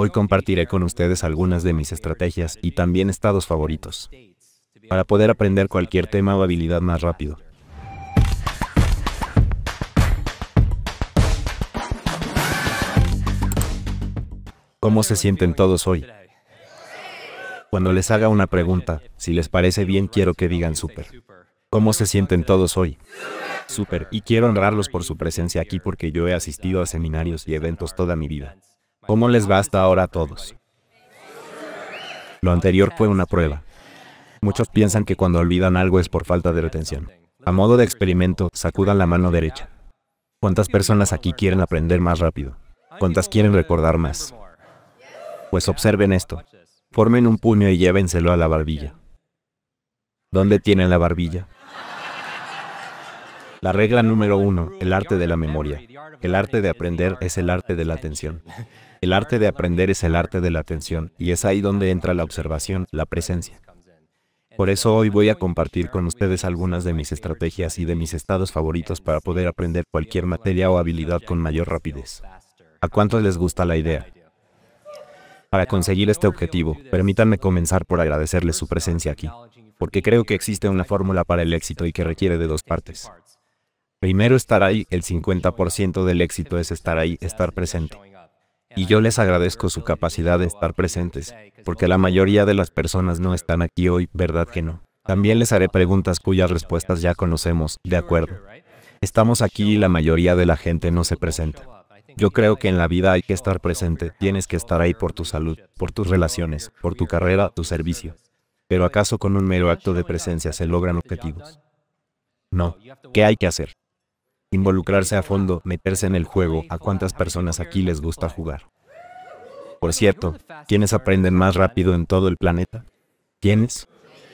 Hoy compartiré con ustedes algunas de mis estrategias y también estados favoritos para poder aprender cualquier tema o habilidad más rápido. ¿Cómo se sienten todos hoy? Cuando les haga una pregunta, si les parece bien quiero que digan súper. ¿Cómo se sienten todos hoy? Súper, y quiero honrarlos por su presencia aquí porque yo he asistido a seminarios y eventos toda mi vida. ¿Cómo les va hasta ahora a todos? Lo anterior fue una prueba. Muchos piensan que cuando olvidan algo es por falta de retención. A modo de experimento, sacudan la mano derecha. ¿Cuántas personas aquí quieren aprender más rápido? ¿Cuántas quieren recordar más? Pues observen esto. Formen un puño y llévenselo a la barbilla. ¿Dónde tienen la barbilla? La regla número uno, el arte de la memoria. El arte de aprender es el arte de la atención. El arte de aprender es el arte de la atención, y es ahí donde entra la observación, la presencia. Por eso hoy voy a compartir con ustedes algunas de mis estrategias y de mis estados favoritos para poder aprender cualquier materia o habilidad con mayor rapidez. ¿A cuántos les gusta la idea? Para conseguir este objetivo, permítanme comenzar por agradecerles su presencia aquí, porque creo que existe una fórmula para el éxito y que requiere de dos partes. Primero estar ahí, el 50% del éxito es estar ahí, estar presente. Y yo les agradezco su capacidad de estar presentes, porque la mayoría de las personas no están aquí hoy, ¿verdad que no? También les haré preguntas cuyas respuestas ya conocemos, ¿de acuerdo? Estamos aquí y la mayoría de la gente no se presenta. Yo creo que en la vida hay que estar presente, tienes que estar ahí por tu salud, por tus relaciones, por tu carrera, tu servicio. Pero ¿acaso con un mero acto de presencia se logran objetivos? No. ¿Qué hay que hacer? involucrarse a fondo, meterse en el juego, a cuántas personas aquí les gusta jugar. Por cierto, ¿quiénes aprenden más rápido en todo el planeta? ¿Quiénes?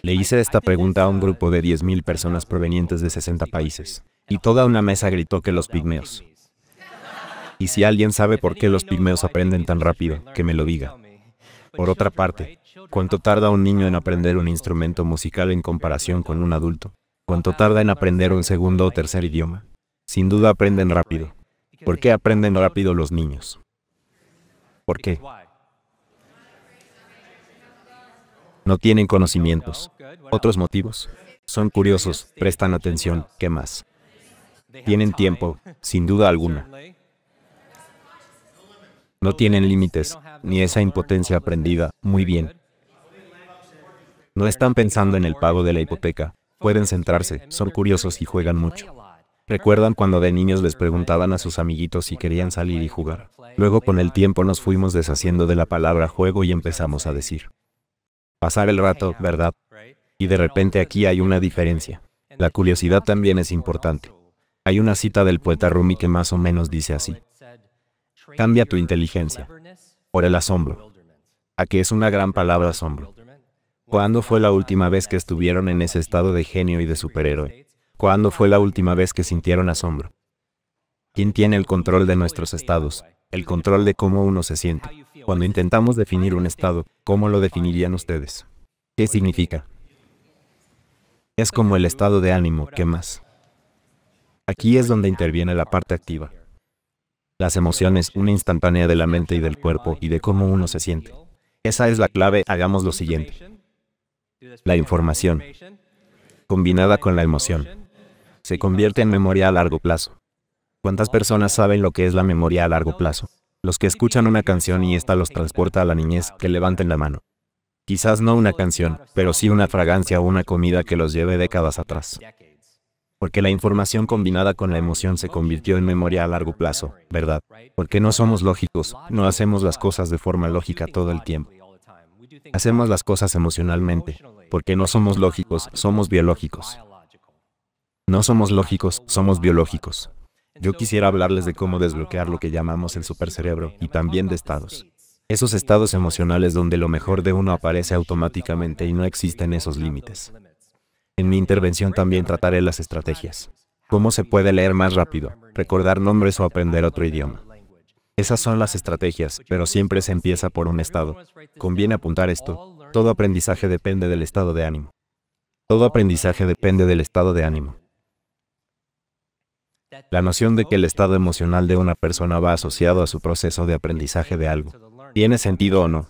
Le hice esta pregunta a un grupo de 10.000 personas provenientes de 60 países, y toda una mesa gritó que los pigmeos. Y si alguien sabe por qué los pigmeos aprenden tan rápido, que me lo diga. Por otra parte, ¿cuánto tarda un niño en aprender un instrumento musical en comparación con un adulto? ¿Cuánto tarda en aprender un segundo o tercer idioma? Sin duda aprenden rápido. ¿Por qué aprenden rápido los niños? ¿Por qué? No tienen conocimientos. Otros motivos. Son curiosos, prestan atención, ¿qué más? Tienen tiempo, sin duda alguna. No tienen límites, ni esa impotencia aprendida, muy bien. No están pensando en el pago de la hipoteca, pueden centrarse, son curiosos y juegan mucho. ¿Recuerdan cuando de niños les preguntaban a sus amiguitos si querían salir y jugar? Luego con el tiempo nos fuimos deshaciendo de la palabra juego y empezamos a decir, pasar el rato, ¿verdad? Y de repente aquí hay una diferencia. La curiosidad también es importante. Hay una cita del poeta Rumi que más o menos dice así. Cambia tu inteligencia por el asombro. A que es una gran palabra asombro. ¿Cuándo fue la última vez que estuvieron en ese estado de genio y de superhéroe? ¿Cuándo fue la última vez que sintieron asombro? ¿Quién tiene el control de nuestros estados? El control de cómo uno se siente. Cuando intentamos definir un estado, ¿cómo lo definirían ustedes? ¿Qué significa? Es como el estado de ánimo, ¿qué más? Aquí es donde interviene la parte activa. Las emociones, una instantánea de la mente y del cuerpo y de cómo uno se siente. Esa es la clave, hagamos lo siguiente. La información, combinada con la emoción se convierte en memoria a largo plazo. ¿Cuántas personas saben lo que es la memoria a largo plazo? Los que escuchan una canción y esta los transporta a la niñez, que levanten la mano. Quizás no una canción, pero sí una fragancia o una comida que los lleve décadas atrás. Porque la información combinada con la emoción se convirtió en memoria a largo plazo, ¿verdad? Porque no somos lógicos, no hacemos las cosas de forma lógica todo el tiempo. Hacemos las cosas emocionalmente, porque no somos lógicos, somos biológicos. No somos lógicos, somos biológicos. Yo quisiera hablarles de cómo desbloquear lo que llamamos el supercerebro y también de estados. Esos estados emocionales donde lo mejor de uno aparece automáticamente y no existen esos límites. En mi intervención también trataré las estrategias. ¿Cómo se puede leer más rápido, recordar nombres o aprender otro idioma? Esas son las estrategias, pero siempre se empieza por un estado. Conviene apuntar esto. Todo aprendizaje depende del estado de ánimo. Todo aprendizaje depende del estado de ánimo. La noción de que el estado emocional de una persona va asociado a su proceso de aprendizaje de algo. ¿Tiene sentido o no?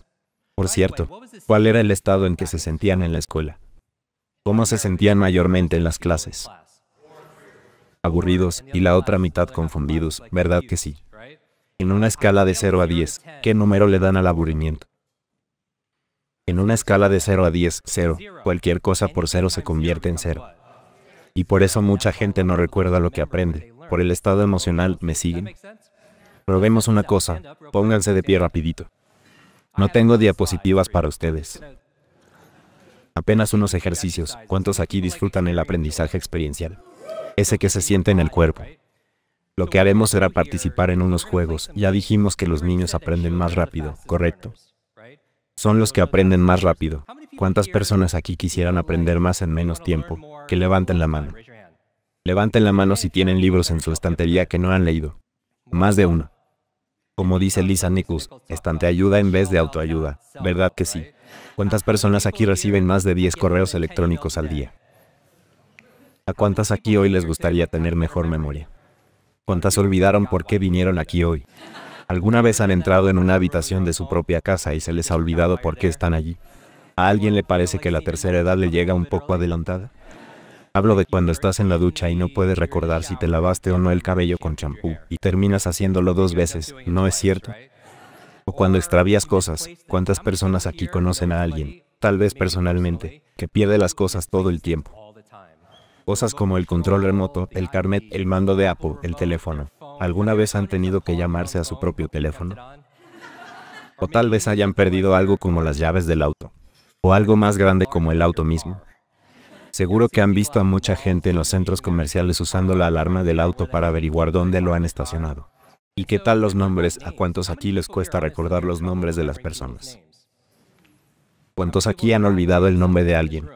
Por cierto, ¿cuál era el estado en que se sentían en la escuela? ¿Cómo se sentían mayormente en las clases? Aburridos y la otra mitad confundidos, ¿verdad que sí? En una escala de 0 a 10, ¿qué número le dan al aburrimiento? En una escala de 0 a 10, 0, cualquier cosa por 0 se convierte en 0. Y por eso mucha gente no recuerda lo que aprende por el estado emocional, ¿me siguen? Probemos una cosa, pónganse de pie rapidito. No tengo diapositivas para ustedes. Apenas unos ejercicios, ¿cuántos aquí disfrutan el aprendizaje experiencial? Ese que se siente en el cuerpo. Lo que haremos será participar en unos juegos. Ya dijimos que los niños aprenden más rápido, ¿correcto? Son los que aprenden más rápido. ¿Cuántas personas aquí quisieran aprender más en menos tiempo? Que levanten la mano. Levanten la mano si tienen libros en su estantería que no han leído. Más de uno. Como dice Lisa Nichols, estante ayuda en vez de autoayuda, ¿verdad que sí? ¿Cuántas personas aquí reciben más de 10 correos electrónicos al día? ¿A cuántas aquí hoy les gustaría tener mejor memoria? ¿Cuántas olvidaron por qué vinieron aquí hoy? ¿Alguna vez han entrado en una habitación de su propia casa y se les ha olvidado por qué están allí? ¿A alguien le parece que la tercera edad le llega un poco adelantada? Hablo de cuando estás en la ducha y no puedes recordar si te lavaste o no el cabello con champú, y terminas haciéndolo dos veces, ¿no es cierto? O cuando extravías cosas, ¿cuántas personas aquí conocen a alguien, tal vez personalmente, que pierde las cosas todo el tiempo? Cosas como el control remoto, el carnet, el mando de Apple, el teléfono. ¿Alguna vez han tenido que llamarse a su propio teléfono? O tal vez hayan perdido algo como las llaves del auto. O algo más grande como el auto mismo. Seguro que han visto a mucha gente en los centros comerciales usando la alarma del auto para averiguar dónde lo han estacionado. ¿Y qué tal los nombres? ¿A cuántos aquí les cuesta recordar los nombres de las personas? ¿Cuántos aquí han olvidado el nombre de alguien?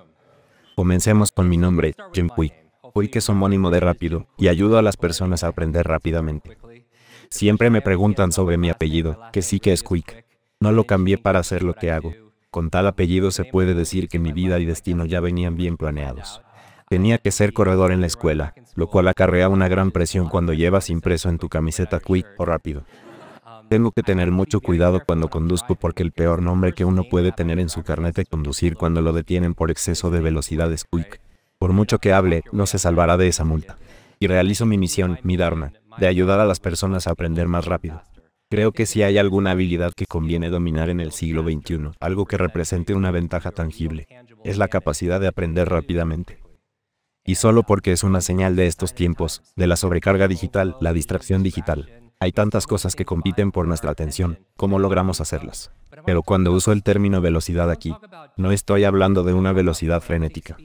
Comencemos con mi nombre, Jim Quick. Quick es homónimo de rápido y ayudo a las personas a aprender rápidamente. Siempre me preguntan sobre mi apellido, que sí que es Quick. No lo cambié para hacer lo que hago, con tal apellido se puede decir que mi vida y destino ya venían bien planeados. Tenía que ser corredor en la escuela, lo cual acarrea una gran presión cuando llevas impreso en tu camiseta quick o rápido. Tengo que tener mucho cuidado cuando conduzco porque el peor nombre que uno puede tener en su carnet de conducir cuando lo detienen por exceso de velocidad es quick. Por mucho que hable, no se salvará de esa multa. Y realizo mi misión, mi dharma, de ayudar a las personas a aprender más rápido. Creo que si hay alguna habilidad que conviene dominar en el siglo XXI, algo que represente una ventaja tangible, es la capacidad de aprender rápidamente. Y solo porque es una señal de estos tiempos, de la sobrecarga digital, la distracción digital. Hay tantas cosas que compiten por nuestra atención, ¿cómo logramos hacerlas? Pero cuando uso el término velocidad aquí, no estoy hablando de una velocidad frenética.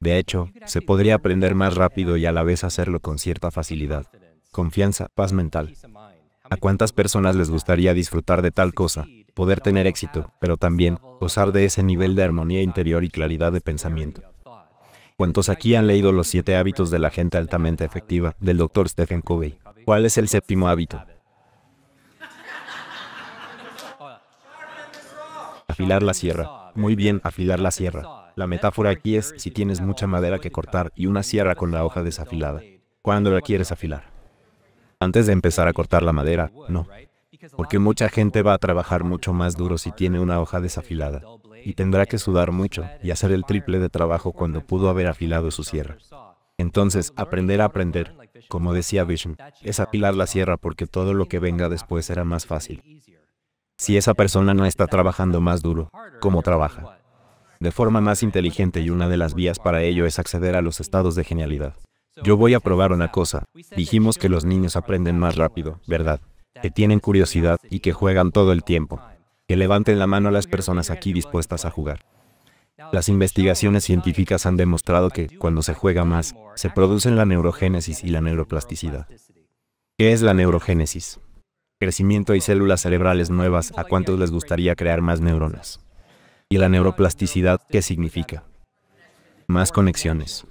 De hecho, se podría aprender más rápido y a la vez hacerlo con cierta facilidad. Confianza, paz mental, ¿A cuántas personas les gustaría disfrutar de tal cosa, poder tener éxito, pero también gozar de ese nivel de armonía interior y claridad de pensamiento? ¿Cuántos aquí han leído Los siete hábitos de la gente altamente efectiva del doctor Stephen Covey? ¿Cuál es el séptimo hábito? Afilar la sierra. Muy bien, afilar la sierra. La metáfora aquí es si tienes mucha madera que cortar y una sierra con la hoja desafilada. ¿Cuándo la quieres afilar? antes de empezar a cortar la madera, no. Porque mucha gente va a trabajar mucho más duro si tiene una hoja desafilada. Y tendrá que sudar mucho y hacer el triple de trabajo cuando pudo haber afilado su sierra. Entonces, aprender a aprender, como decía Vision, es apilar la sierra porque todo lo que venga después será más fácil. Si esa persona no está trabajando más duro, ¿cómo trabaja? De forma más inteligente y una de las vías para ello es acceder a los estados de genialidad. Yo voy a probar una cosa. Dijimos que los niños aprenden más rápido, ¿verdad? Que tienen curiosidad y que juegan todo el tiempo. Que levanten la mano a las personas aquí dispuestas a jugar. Las investigaciones científicas han demostrado que, cuando se juega más, se producen la neurogénesis y la neuroplasticidad. ¿Qué es la neurogénesis? Crecimiento y células cerebrales nuevas, ¿a cuántos les gustaría crear más neuronas? ¿Y la neuroplasticidad qué significa? Más conexiones.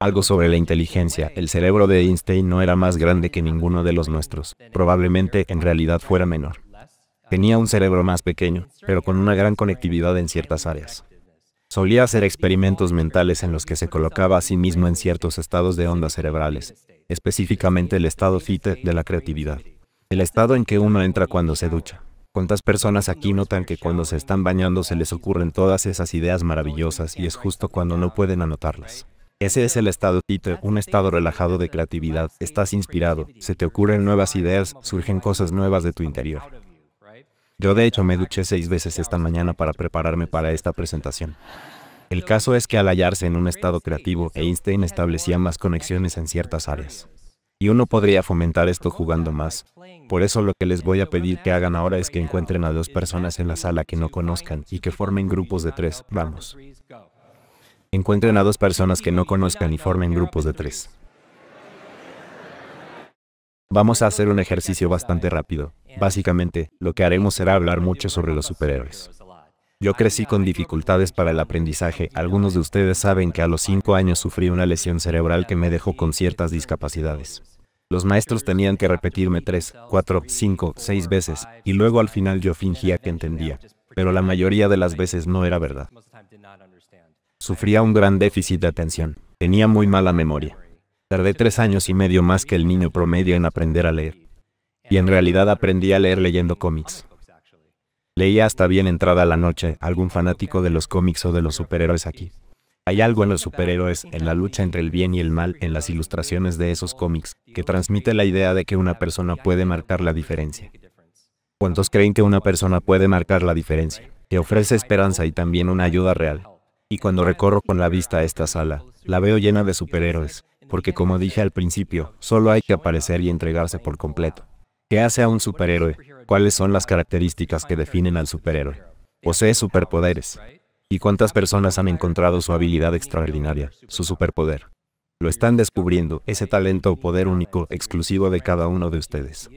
Algo sobre la inteligencia. El cerebro de Einstein no era más grande que ninguno de los nuestros. Probablemente en realidad fuera menor. Tenía un cerebro más pequeño, pero con una gran conectividad en ciertas áreas. Solía hacer experimentos mentales en los que se colocaba a sí mismo en ciertos estados de ondas cerebrales, específicamente el estado FITE de la creatividad, el estado en que uno entra cuando se ducha. ¿Cuántas personas aquí notan que cuando se están bañando se les ocurren todas esas ideas maravillosas y es justo cuando no pueden anotarlas? Ese es el estado Tito, un estado relajado de creatividad. Estás inspirado, se te ocurren nuevas ideas, surgen cosas nuevas de tu interior. Yo de hecho me duché seis veces esta mañana para prepararme para esta presentación. El caso es que al hallarse en un estado creativo, Einstein establecía más conexiones en ciertas áreas. Y uno podría fomentar esto jugando más. Por eso lo que les voy a pedir que hagan ahora es que encuentren a dos personas en la sala que no conozcan y que formen grupos de tres. Vamos. Encuentren a dos personas que no conozcan y formen grupos de tres. Vamos a hacer un ejercicio bastante rápido. Básicamente, lo que haremos será hablar mucho sobre los superhéroes. Yo crecí con dificultades para el aprendizaje. Algunos de ustedes saben que a los cinco años sufrí una lesión cerebral que me dejó con ciertas discapacidades. Los maestros tenían que repetirme tres, cuatro, cinco, seis veces, y luego al final yo fingía que entendía. Pero la mayoría de las veces no era verdad. Sufría un gran déficit de atención. Tenía muy mala memoria. Tardé tres años y medio más que el niño promedio en aprender a leer. Y en realidad aprendí a leer leyendo cómics. Leía hasta bien entrada la noche algún fanático de los cómics o de los superhéroes aquí. Hay algo en los superhéroes, en la lucha entre el bien y el mal, en las ilustraciones de esos cómics, que transmite la idea de que una persona puede marcar la diferencia. ¿Cuántos creen que una persona puede marcar la diferencia? Que ofrece esperanza y también una ayuda real. Y cuando recorro con la vista esta sala, la veo llena de superhéroes, porque como dije al principio, solo hay que aparecer y entregarse por completo. ¿Qué hace a un superhéroe? ¿Cuáles son las características que definen al superhéroe? Posee superpoderes. ¿Y cuántas personas han encontrado su habilidad extraordinaria, su superpoder? Lo están descubriendo, ese talento o poder único, exclusivo de cada uno de ustedes.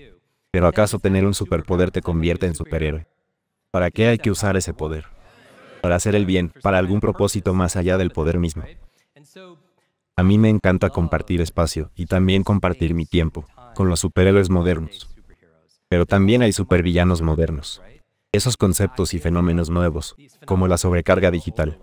Pero ¿acaso tener un superpoder te convierte en superhéroe? ¿Para qué hay que usar ese poder? para hacer el bien, para algún propósito más allá del poder mismo. A mí me encanta compartir espacio y también compartir mi tiempo con los superhéroes modernos. Pero también hay supervillanos modernos. Esos conceptos y fenómenos nuevos, como la sobrecarga digital.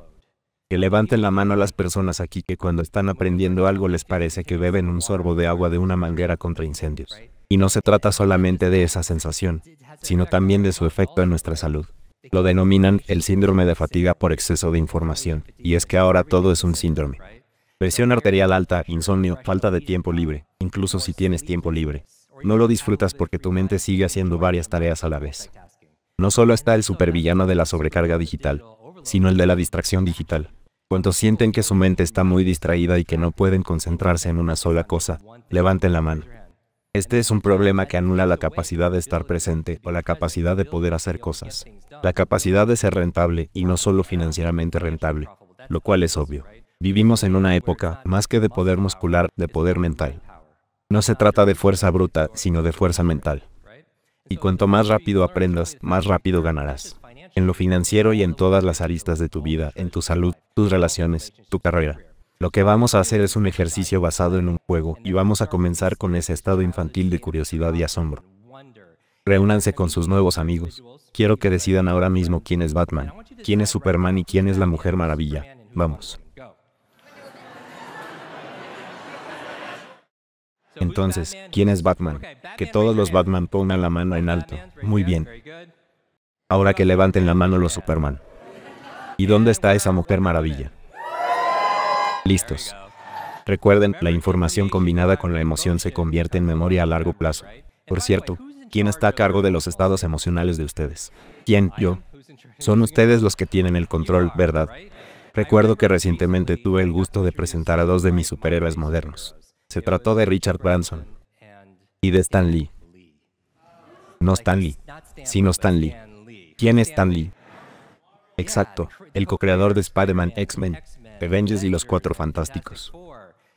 Que levanten la mano a las personas aquí que cuando están aprendiendo algo les parece que beben un sorbo de agua de una manguera contra incendios. Y no se trata solamente de esa sensación, sino también de su efecto en nuestra salud. Lo denominan el síndrome de fatiga por exceso de información, y es que ahora todo es un síndrome. Presión arterial alta, insomnio, falta de tiempo libre, incluso si tienes tiempo libre. No lo disfrutas porque tu mente sigue haciendo varias tareas a la vez. No solo está el supervillano de la sobrecarga digital, sino el de la distracción digital. Cuando sienten que su mente está muy distraída y que no pueden concentrarse en una sola cosa, levanten la mano. Este es un problema que anula la capacidad de estar presente o la capacidad de poder hacer cosas. La capacidad de ser rentable y no solo financieramente rentable, lo cual es obvio. Vivimos en una época, más que de poder muscular, de poder mental. No se trata de fuerza bruta, sino de fuerza mental. Y cuanto más rápido aprendas, más rápido ganarás. En lo financiero y en todas las aristas de tu vida, en tu salud, tus relaciones, tu carrera. Lo que vamos a hacer es un ejercicio basado en un juego y vamos a comenzar con ese estado infantil de curiosidad y asombro. Reúnanse con sus nuevos amigos. Quiero que decidan ahora mismo quién es Batman, quién es Superman y quién es la Mujer Maravilla. Vamos. Entonces, ¿quién es Batman? Que todos los Batman pongan la mano en alto. Muy bien. Ahora que levanten la mano los Superman. ¿Y dónde está esa Mujer Maravilla? listos. Recuerden, la información combinada con la emoción se convierte en memoria a largo plazo. Por cierto, ¿quién está a cargo de los estados emocionales de ustedes? ¿Quién? Yo. Son ustedes los que tienen el control, ¿verdad? Recuerdo que recientemente tuve el gusto de presentar a dos de mis superhéroes modernos. Se trató de Richard Branson y de Stan Lee. No Stan Lee, sino Stan Lee. ¿Quién es Stan Lee? Exacto, el co-creador de Spider-Man X-Men, Avengers y los Cuatro Fantásticos.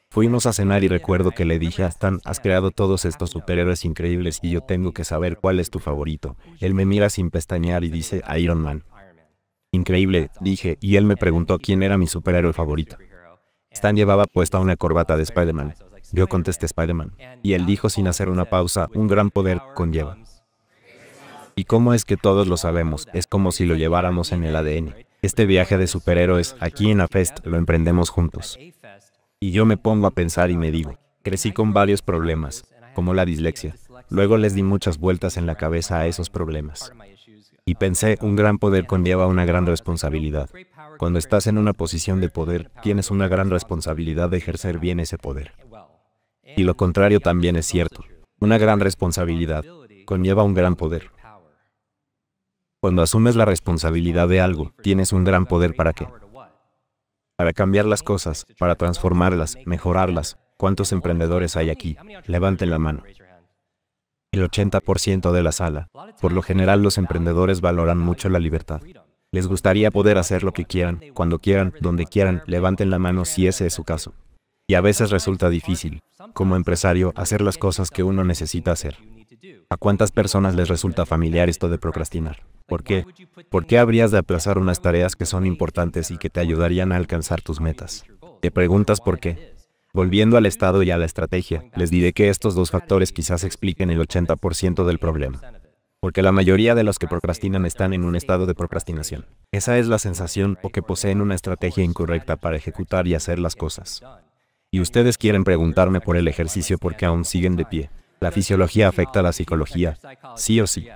Fuimos a cenar y recuerdo que le dije a Stan, has creado todos estos superhéroes increíbles y yo tengo que saber cuál es tu favorito. Él me mira sin pestañear y dice, Iron Man. Increíble, dije, y él me preguntó quién era mi superhéroe favorito. Stan llevaba puesta una corbata de Spider-Man. Yo contesté Spider-Man. Y él dijo sin hacer una pausa, un gran poder conlleva. ¿Y cómo es que todos lo sabemos? Es como si lo lleváramos en el ADN. Este viaje de superhéroes aquí en AFEST lo emprendemos juntos. Y yo me pongo a pensar y me digo, crecí con varios problemas, como la dislexia. Luego les di muchas vueltas en la cabeza a esos problemas. Y pensé, un gran poder conlleva una gran responsabilidad. Cuando estás en una posición de poder, tienes una gran responsabilidad de ejercer bien ese poder. Y lo contrario también es cierto. Una gran responsabilidad conlleva un gran poder. Cuando asumes la responsabilidad de algo, tienes un gran poder para qué? Para cambiar las cosas, para transformarlas, mejorarlas. ¿Cuántos emprendedores hay aquí? Levanten la mano. El 80% de la sala. Por lo general los emprendedores valoran mucho la libertad. Les gustaría poder hacer lo que quieran, cuando quieran, donde quieran, levanten la mano si ese es su caso. Y a veces resulta difícil, como empresario, hacer las cosas que uno necesita hacer. ¿A cuántas personas les resulta familiar esto de procrastinar? ¿Por qué? ¿Por qué habrías de aplazar unas tareas que son importantes y que te ayudarían a alcanzar tus metas? Te preguntas por qué. Volviendo al estado y a la estrategia, les diré que estos dos factores quizás expliquen el 80% del problema. Porque la mayoría de los que procrastinan están en un estado de procrastinación. Esa es la sensación o que poseen una estrategia incorrecta para ejecutar y hacer las cosas. Y ustedes quieren preguntarme por el ejercicio porque aún siguen de pie. La fisiología afecta a la psicología, sí o sí.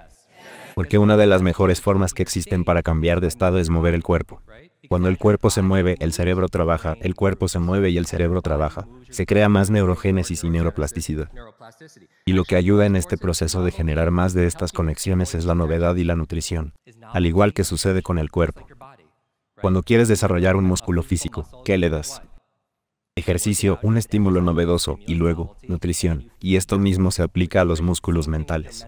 Porque una de las mejores formas que existen para cambiar de estado es mover el cuerpo. Cuando el cuerpo se mueve, el cerebro trabaja, el cuerpo se mueve y el cerebro trabaja. Se crea más neurogénesis y neuroplasticidad. Y lo que ayuda en este proceso de generar más de estas conexiones es la novedad y la nutrición, al igual que sucede con el cuerpo. Cuando quieres desarrollar un músculo físico, ¿qué le das? ejercicio, un estímulo novedoso, y luego, nutrición. Y esto mismo se aplica a los músculos mentales.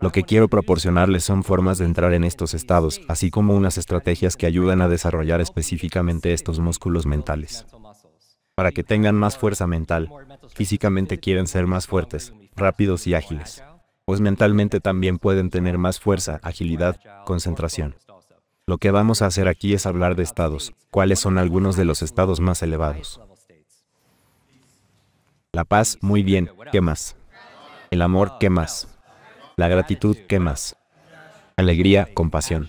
Lo que quiero proporcionarles son formas de entrar en estos estados, así como unas estrategias que ayudan a desarrollar específicamente estos músculos mentales. Para que tengan más fuerza mental, físicamente quieren ser más fuertes, rápidos y ágiles. Pues mentalmente también pueden tener más fuerza, agilidad, concentración. Lo que vamos a hacer aquí es hablar de estados, cuáles son algunos de los estados más elevados. La paz, muy bien, ¿qué más? El amor, ¿qué más? La gratitud, ¿qué más? Alegría, compasión.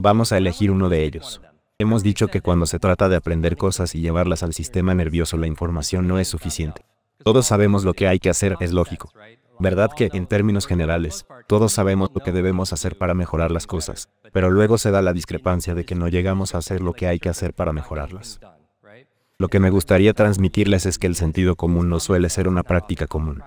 Vamos a elegir uno de ellos. Hemos dicho que cuando se trata de aprender cosas y llevarlas al sistema nervioso la información no es suficiente. Todos sabemos lo que hay que hacer, es lógico. ¿Verdad que, en términos generales, todos sabemos lo que debemos hacer para mejorar las cosas, pero luego se da la discrepancia de que no llegamos a hacer lo que hay que hacer para mejorarlas? Lo que me gustaría transmitirles es que el sentido común no suele ser una práctica común.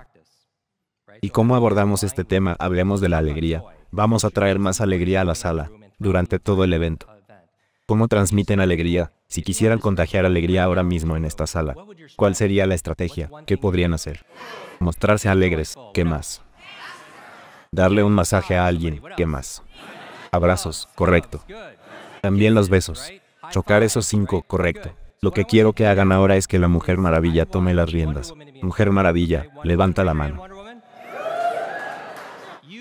¿Y cómo abordamos este tema? Hablemos de la alegría. Vamos a traer más alegría a la sala, durante todo el evento. ¿Cómo transmiten alegría? Si quisieran contagiar alegría ahora mismo en esta sala, ¿cuál sería la estrategia? ¿Qué podrían hacer? Mostrarse alegres, ¿qué más? Darle un masaje a alguien, ¿qué más? Abrazos, correcto. También los besos. Chocar esos cinco, correcto. Lo que quiero que hagan ahora es que la Mujer Maravilla tome las riendas. Mujer Maravilla, levanta la mano.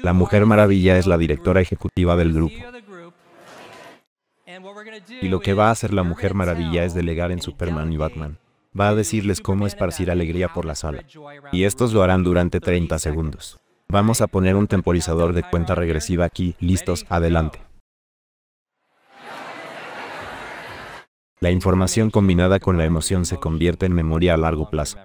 La Mujer Maravilla es la directora ejecutiva del grupo. Y lo que va a hacer la Mujer Maravilla es delegar en Superman y Batman va a decirles cómo esparcir alegría por la sala. Y estos lo harán durante 30 segundos. Vamos a poner un temporizador de cuenta regresiva aquí, listos, adelante. La información combinada con la emoción se convierte en memoria a largo plazo.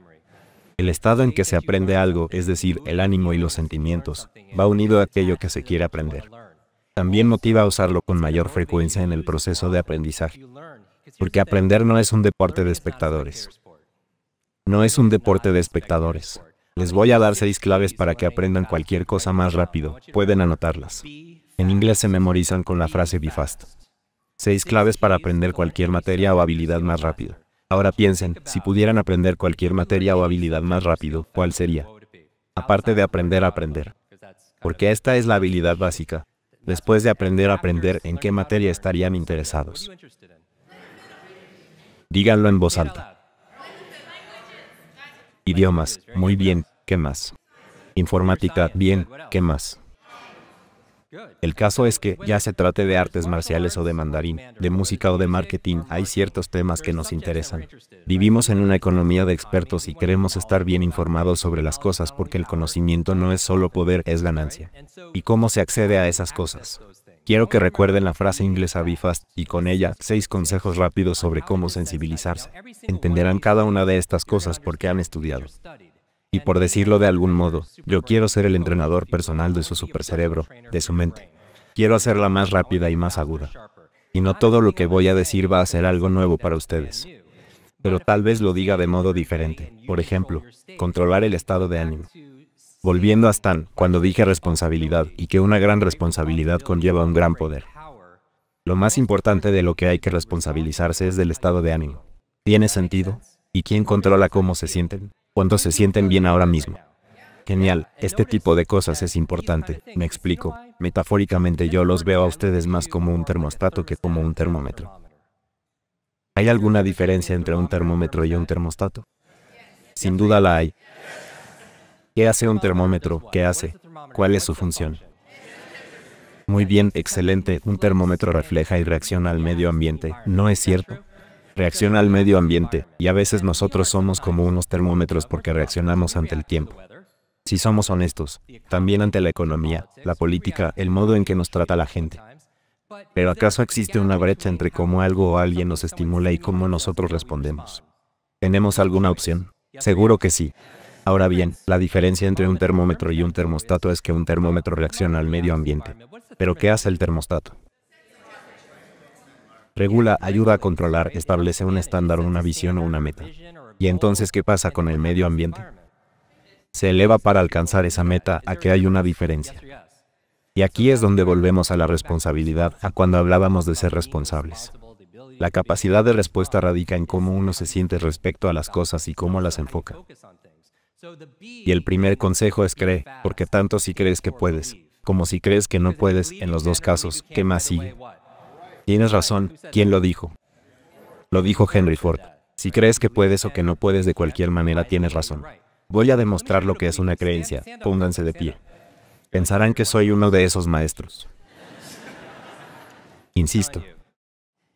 El estado en que se aprende algo, es decir, el ánimo y los sentimientos, va unido a aquello que se quiere aprender. También motiva a usarlo con mayor frecuencia en el proceso de aprendizaje porque aprender no es un deporte de espectadores. No es un deporte de espectadores. Les voy a dar seis claves para que aprendan cualquier cosa más rápido. Pueden anotarlas. En inglés se memorizan con la frase be fast. Seis claves para aprender cualquier materia o habilidad más rápido. Ahora piensen, si pudieran aprender cualquier materia o habilidad más rápido, ¿cuál sería? Aparte de aprender a aprender. Porque esta es la habilidad básica. Después de aprender a aprender, ¿en qué materia estarían interesados? Díganlo en voz alta. Idiomas, muy bien, ¿qué más? Informática, bien, ¿qué más? El caso es que, ya se trate de artes marciales o de mandarín, de música o de marketing, hay ciertos temas que nos interesan. Vivimos en una economía de expertos y queremos estar bien informados sobre las cosas porque el conocimiento no es solo poder, es ganancia. ¿Y cómo se accede a esas cosas? Quiero que recuerden la frase inglesa Bifast, y con ella, seis consejos rápidos sobre cómo sensibilizarse. Entenderán cada una de estas cosas porque han estudiado. Y por decirlo de algún modo, yo quiero ser el entrenador personal de su supercerebro, de su mente. Quiero hacerla más rápida y más aguda. Y no todo lo que voy a decir va a ser algo nuevo para ustedes. Pero tal vez lo diga de modo diferente. Por ejemplo, controlar el estado de ánimo. Volviendo a Stan, cuando dije responsabilidad y que una gran responsabilidad conlleva un gran poder. Lo más importante de lo que hay que responsabilizarse es del estado de ánimo. ¿Tiene sentido? ¿Y quién controla cómo se sienten? cuando se sienten bien ahora mismo? Genial, este tipo de cosas es importante, me explico. Metafóricamente yo los veo a ustedes más como un termostato que como un termómetro. ¿Hay alguna diferencia entre un termómetro y un termostato? Sin duda la hay. ¿Qué hace un termómetro? ¿Qué hace? ¿Cuál es su función? Muy bien, excelente. Un termómetro refleja y reacciona al medio ambiente, ¿no es cierto? Reacciona al medio ambiente, y a veces nosotros somos como unos termómetros porque reaccionamos ante el tiempo. Si somos honestos, también ante la economía, la política, el modo en que nos trata la gente. Pero ¿acaso existe una brecha entre cómo algo o alguien nos estimula y cómo nosotros respondemos? ¿Tenemos alguna opción? Seguro que sí. Ahora bien, la diferencia entre un termómetro y un termostato es que un termómetro reacciona al medio ambiente. Pero ¿qué hace el termostato? Regula, ayuda a controlar, establece un estándar, una visión o una meta. ¿Y entonces qué pasa con el medio ambiente? Se eleva para alcanzar esa meta a que hay una diferencia. Y aquí es donde volvemos a la responsabilidad, a cuando hablábamos de ser responsables. La capacidad de respuesta radica en cómo uno se siente respecto a las cosas y cómo las enfoca. Y el primer consejo es cree, porque tanto si crees que puedes, como si crees que no puedes, en los dos casos, ¿qué más sigue? Tienes razón, ¿quién lo dijo? Lo dijo Henry Ford. Si crees que puedes o que no puedes de cualquier manera, tienes razón. Voy a demostrar lo que es una creencia, pónganse de pie. Pensarán que soy uno de esos maestros. Insisto,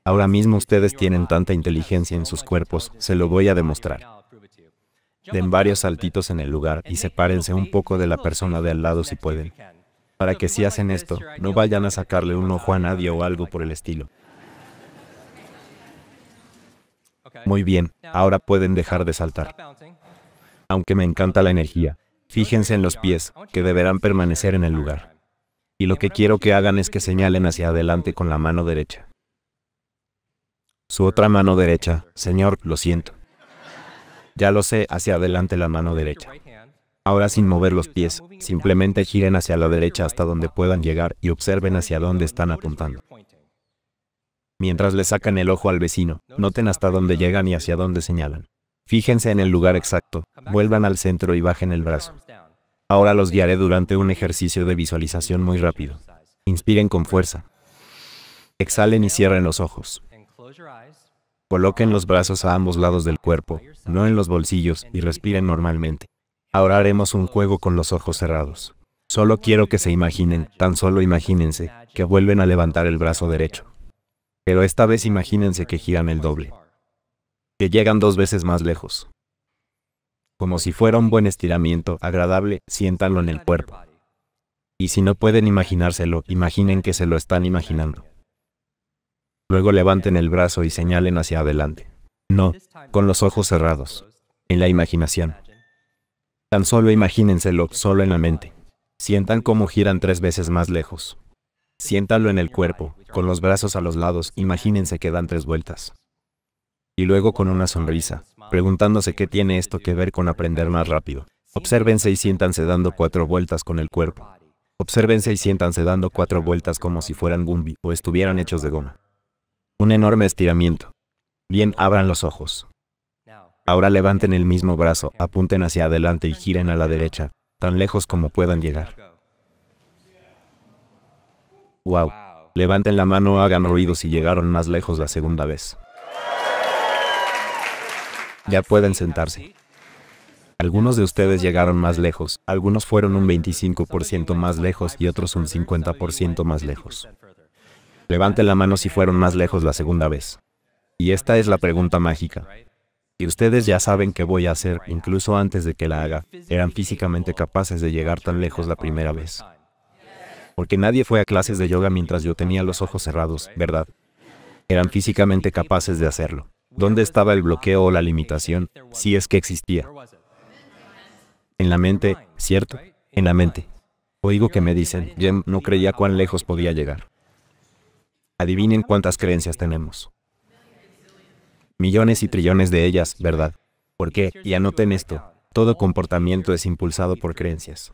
ahora mismo ustedes tienen tanta inteligencia en sus cuerpos, se lo voy a demostrar. Den varios saltitos en el lugar y sepárense un poco de la persona de al lado si pueden. Para que si hacen esto, no vayan a sacarle un ojo a nadie o algo por el estilo. Muy bien, ahora pueden dejar de saltar. Aunque me encanta la energía, fíjense en los pies, que deberán permanecer en el lugar. Y lo que quiero que hagan es que señalen hacia adelante con la mano derecha. Su otra mano derecha, señor, lo siento. Ya lo sé, hacia adelante la mano derecha. Ahora sin mover los pies, simplemente giren hacia la derecha hasta donde puedan llegar y observen hacia dónde están apuntando. Mientras le sacan el ojo al vecino, noten hasta dónde llegan y hacia dónde señalan. Fíjense en el lugar exacto, vuelvan al centro y bajen el brazo. Ahora los guiaré durante un ejercicio de visualización muy rápido. Inspiren con fuerza. Exhalen y cierren los ojos. Coloquen los brazos a ambos lados del cuerpo, no en los bolsillos, y respiren normalmente. Ahora haremos un juego con los ojos cerrados. Solo quiero que se imaginen, tan solo imagínense, que vuelven a levantar el brazo derecho. Pero esta vez imagínense que giran el doble. Que llegan dos veces más lejos. Como si fuera un buen estiramiento, agradable, siéntanlo en el cuerpo. Y si no pueden imaginárselo, imaginen que se lo están imaginando. Luego levanten el brazo y señalen hacia adelante. No, con los ojos cerrados. En la imaginación. Tan solo imagínenselo, solo en la mente. Sientan cómo giran tres veces más lejos. Siéntanlo en el cuerpo, con los brazos a los lados, imagínense que dan tres vueltas. Y luego con una sonrisa, preguntándose qué tiene esto que ver con aprender más rápido. Obsérvense y siéntanse dando cuatro vueltas con el cuerpo. Obsérvense y siéntanse dando cuatro vueltas como si fueran Gumbi o estuvieran hechos de goma. Un enorme estiramiento. Bien, abran los ojos. Ahora levanten el mismo brazo, apunten hacia adelante y giren a la derecha, tan lejos como puedan llegar. ¡Wow! Levanten la mano, hagan ruidos y llegaron más lejos la segunda vez. Ya pueden sentarse. Algunos de ustedes llegaron más lejos, algunos fueron un 25% más lejos y otros un 50% más lejos. Levanten la mano si fueron más lejos la segunda vez. Y esta es la pregunta mágica. Y ustedes ya saben qué voy a hacer, incluso antes de que la haga, eran físicamente capaces de llegar tan lejos la primera vez. Porque nadie fue a clases de yoga mientras yo tenía los ojos cerrados, ¿verdad? Eran físicamente capaces de hacerlo. ¿Dónde estaba el bloqueo o la limitación, si es que existía? En la mente, ¿cierto? En la mente. Oigo que me dicen, «Jim, no creía cuán lejos podía llegar. Adivinen cuántas creencias tenemos. Millones y trillones de ellas, ¿verdad? ¿Por qué? Y anoten esto. Todo comportamiento es impulsado por creencias.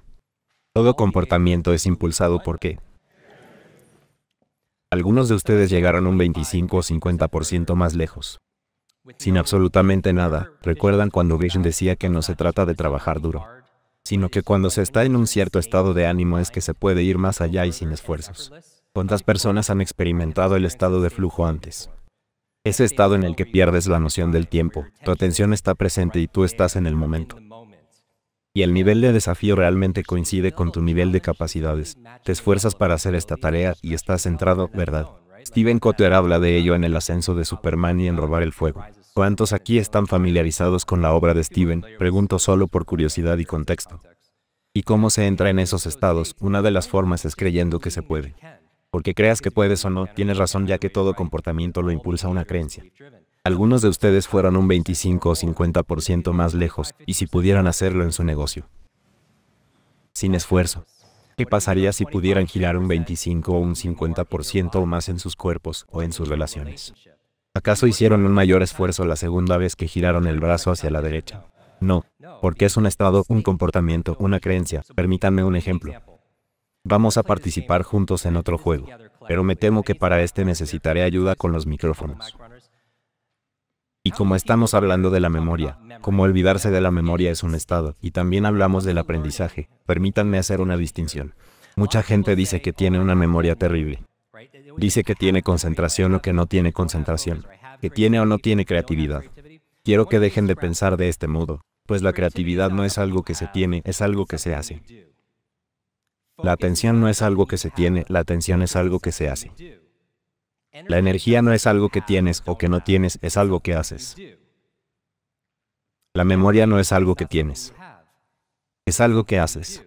Todo comportamiento es impulsado por qué. Algunos de ustedes llegaron un 25 o 50% más lejos. Sin absolutamente nada, recuerdan cuando Vision decía que no se trata de trabajar duro, sino que cuando se está en un cierto estado de ánimo es que se puede ir más allá y sin esfuerzos. ¿Cuántas personas han experimentado el estado de flujo antes? Ese estado en el que pierdes la noción del tiempo, tu atención está presente y tú estás en el momento. Y el nivel de desafío realmente coincide con tu nivel de capacidades. Te esfuerzas para hacer esta tarea y estás centrado, ¿verdad? Steven Kotler habla de ello en El ascenso de Superman y en Robar el Fuego. ¿Cuántos aquí están familiarizados con la obra de Steven? Pregunto solo por curiosidad y contexto. ¿Y cómo se entra en esos estados? Una de las formas es creyendo que se puede. Porque creas que puedes o no, tienes razón ya que todo comportamiento lo impulsa una creencia. Algunos de ustedes fueron un 25 o 50% más lejos, y si pudieran hacerlo en su negocio. Sin esfuerzo. ¿Qué pasaría si pudieran girar un 25 o un 50% o más en sus cuerpos o en sus relaciones? ¿Acaso hicieron un mayor esfuerzo la segunda vez que giraron el brazo hacia la derecha? No, porque es un estado, un comportamiento, una creencia. Permítanme un ejemplo. Vamos a participar juntos en otro juego, pero me temo que para este necesitaré ayuda con los micrófonos. Y como estamos hablando de la memoria, como olvidarse de la memoria es un estado, y también hablamos del aprendizaje, permítanme hacer una distinción. Mucha gente dice que tiene una memoria terrible. Dice que tiene concentración o que no tiene concentración, que tiene o no tiene creatividad. Quiero que dejen de pensar de este modo, pues la creatividad no es algo que se tiene, es algo que se hace. La atención no es algo que se tiene, la atención es algo que se hace. La energía no es algo que tienes o que no tienes, es algo que haces. La memoria no es algo que tienes, es algo que haces.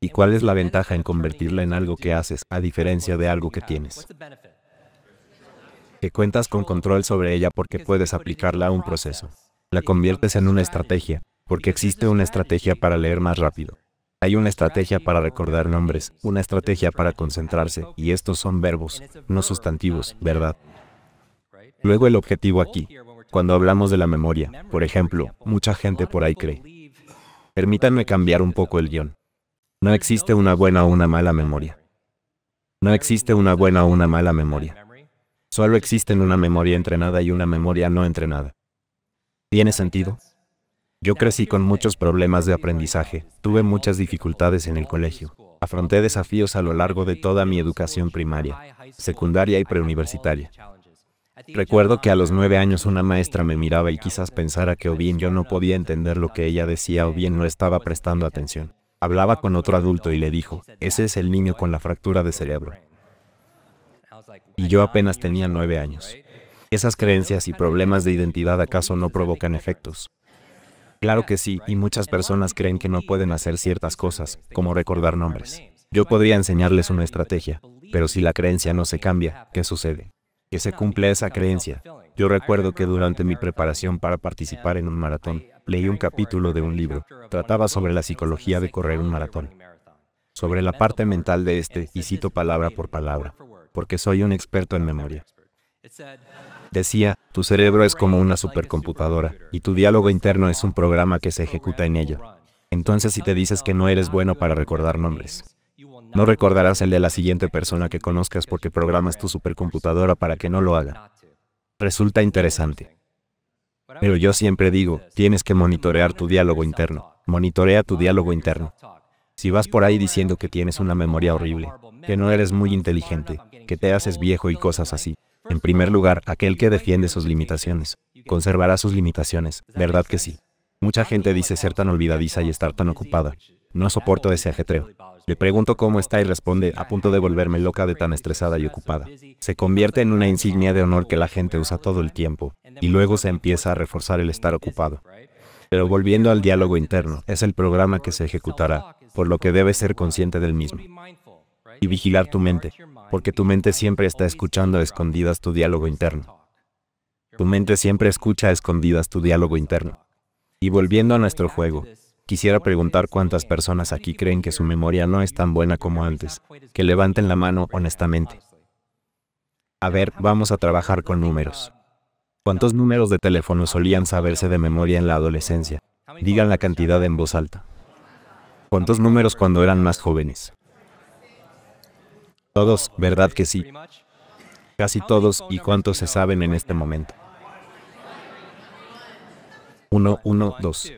¿Y cuál es la ventaja en convertirla en algo que haces, a diferencia de algo que tienes? Que cuentas con control sobre ella porque puedes aplicarla a un proceso. La conviertes en una estrategia, porque existe una estrategia para leer más rápido. Hay una estrategia para recordar nombres, una estrategia para concentrarse, y estos son verbos, no sustantivos, ¿verdad? Luego el objetivo aquí, cuando hablamos de la memoria, por ejemplo, mucha gente por ahí cree. Permítanme cambiar un poco el guión. No existe una buena o una mala memoria. No existe una buena o una mala memoria. Solo existen una memoria entrenada y una memoria no entrenada. ¿Tiene sentido? Yo crecí con muchos problemas de aprendizaje, tuve muchas dificultades en el colegio, afronté desafíos a lo largo de toda mi educación primaria, secundaria y preuniversitaria. Recuerdo que a los nueve años una maestra me miraba y quizás pensara que o bien yo no podía entender lo que ella decía o bien no estaba prestando atención. Hablaba con otro adulto y le dijo, ese es el niño con la fractura de cerebro. Y yo apenas tenía nueve años. ¿Esas creencias y problemas de identidad acaso no provocan efectos? Claro que sí, y muchas personas creen que no pueden hacer ciertas cosas, como recordar nombres. Yo podría enseñarles una estrategia, pero si la creencia no se cambia, ¿qué sucede? Que se cumple esa creencia. Yo recuerdo que durante mi preparación para participar en un maratón, leí un capítulo de un libro, trataba sobre la psicología de correr un maratón, sobre la parte mental de este, y cito palabra por palabra, porque soy un experto en memoria. Decía, tu cerebro es como una supercomputadora, y tu diálogo interno es un programa que se ejecuta en ello. Entonces si te dices que no eres bueno para recordar nombres, no recordarás el de la siguiente persona que conozcas porque programas tu supercomputadora para que no lo haga. Resulta interesante. Pero yo siempre digo, tienes que monitorear tu diálogo interno. Monitorea tu diálogo interno. Si vas por ahí diciendo que tienes una memoria horrible, que no eres muy inteligente, que te haces viejo y cosas así, en primer lugar, aquel que defiende sus limitaciones. Conservará sus limitaciones, ¿verdad que sí? Mucha gente dice ser tan olvidadiza y estar tan ocupada. No soporto ese ajetreo. Le pregunto cómo está y responde, a punto de volverme loca de tan estresada y ocupada. Se convierte en una insignia de honor que la gente usa todo el tiempo, y luego se empieza a reforzar el estar ocupado. Pero volviendo al diálogo interno, es el programa que se ejecutará, por lo que debes ser consciente del mismo. Y vigilar tu mente porque tu mente siempre está escuchando a escondidas tu diálogo interno. Tu mente siempre escucha a escondidas tu diálogo interno. Y volviendo a nuestro juego, quisiera preguntar cuántas personas aquí creen que su memoria no es tan buena como antes, que levanten la mano honestamente. A ver, vamos a trabajar con números. ¿Cuántos números de teléfono solían saberse de memoria en la adolescencia? Digan la cantidad en voz alta. ¿Cuántos números cuando eran más jóvenes? Todos, ¿verdad que sí? Casi todos, ¿y cuántos se saben en este momento? Uno, uno, dos.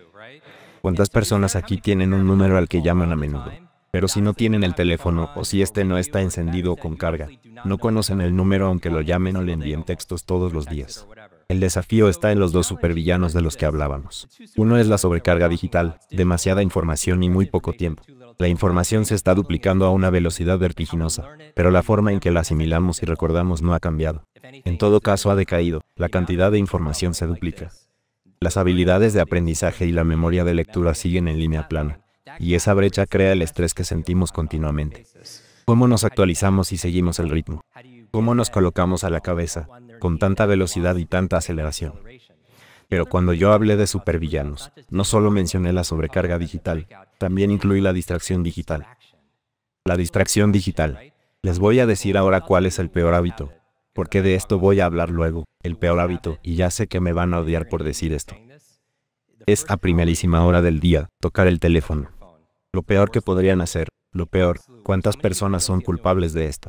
¿Cuántas personas aquí tienen un número al que llaman a menudo? Pero si no tienen el teléfono o si este no está encendido o con carga, no conocen el número aunque lo llamen o le envíen textos todos los días. El desafío está en los dos supervillanos de los que hablábamos. Uno es la sobrecarga digital, demasiada información y muy poco tiempo. La información se está duplicando a una velocidad vertiginosa, pero la forma en que la asimilamos y recordamos no ha cambiado. En todo caso ha decaído, la cantidad de información se duplica. Las habilidades de aprendizaje y la memoria de lectura siguen en línea plana, y esa brecha crea el estrés que sentimos continuamente. ¿Cómo nos actualizamos y seguimos el ritmo? ¿Cómo nos colocamos a la cabeza, con tanta velocidad y tanta aceleración? Pero cuando yo hablé de supervillanos, no solo mencioné la sobrecarga digital, también incluí la distracción digital. La distracción digital. Les voy a decir ahora cuál es el peor hábito, porque de esto voy a hablar luego, el peor hábito, y ya sé que me van a odiar por decir esto. Es a primerísima hora del día, tocar el teléfono. Lo peor que podrían hacer, lo peor, ¿cuántas personas son culpables de esto?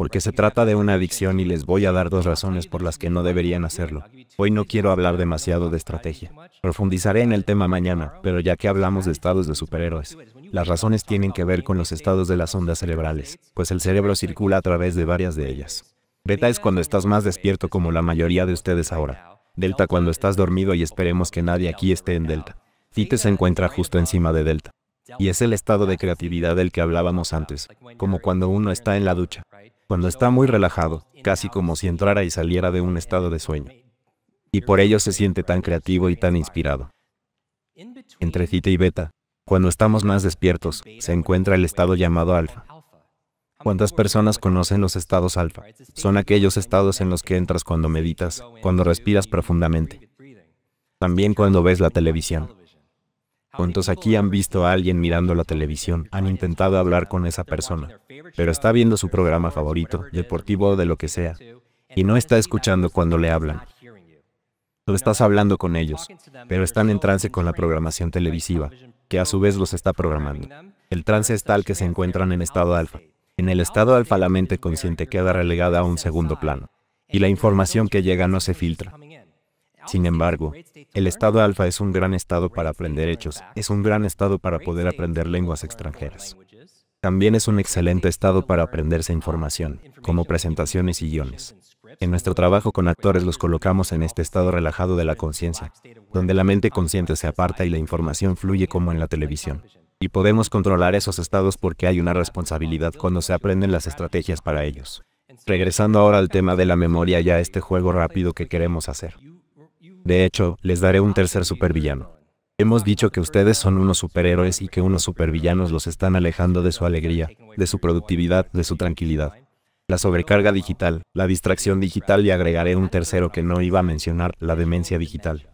porque se trata de una adicción y les voy a dar dos razones por las que no deberían hacerlo. Hoy no quiero hablar demasiado de estrategia. Profundizaré en el tema mañana, pero ya que hablamos de estados de superhéroes, las razones tienen que ver con los estados de las ondas cerebrales, pues el cerebro circula a través de varias de ellas. Beta es cuando estás más despierto como la mayoría de ustedes ahora. Delta cuando estás dormido y esperemos que nadie aquí esté en Delta. Theta se encuentra justo encima de Delta. Y es el estado de creatividad del que hablábamos antes, como cuando uno está en la ducha cuando está muy relajado, casi como si entrara y saliera de un estado de sueño. Y por ello se siente tan creativo y tan inspirado. Entre cita y beta, cuando estamos más despiertos, se encuentra el estado llamado alfa. ¿Cuántas personas conocen los estados alfa? Son aquellos estados en los que entras cuando meditas, cuando respiras profundamente. También cuando ves la televisión. ¿Cuántos aquí han visto a alguien mirando la televisión? Han intentado hablar con esa persona, pero está viendo su programa favorito, deportivo o de lo que sea, y no está escuchando cuando le hablan. no estás hablando con ellos, pero están en trance con la programación televisiva, que a su vez los está programando. El trance es tal que se encuentran en estado alfa. En el estado alfa la mente consciente queda relegada a un segundo plano, y la información que llega no se filtra. Sin embargo, el estado alfa es un gran estado para aprender hechos, es un gran estado para poder aprender lenguas extranjeras. También es un excelente estado para aprenderse información, como presentaciones y guiones. En nuestro trabajo con actores los colocamos en este estado relajado de la conciencia, donde la mente consciente se aparta y la información fluye como en la televisión. Y podemos controlar esos estados porque hay una responsabilidad cuando se aprenden las estrategias para ellos. Regresando ahora al tema de la memoria y a este juego rápido que queremos hacer. De hecho, les daré un tercer supervillano. Hemos dicho que ustedes son unos superhéroes y que unos supervillanos los están alejando de su alegría, de su productividad, de su tranquilidad. La sobrecarga digital, la distracción digital y agregaré un tercero que no iba a mencionar, la demencia digital.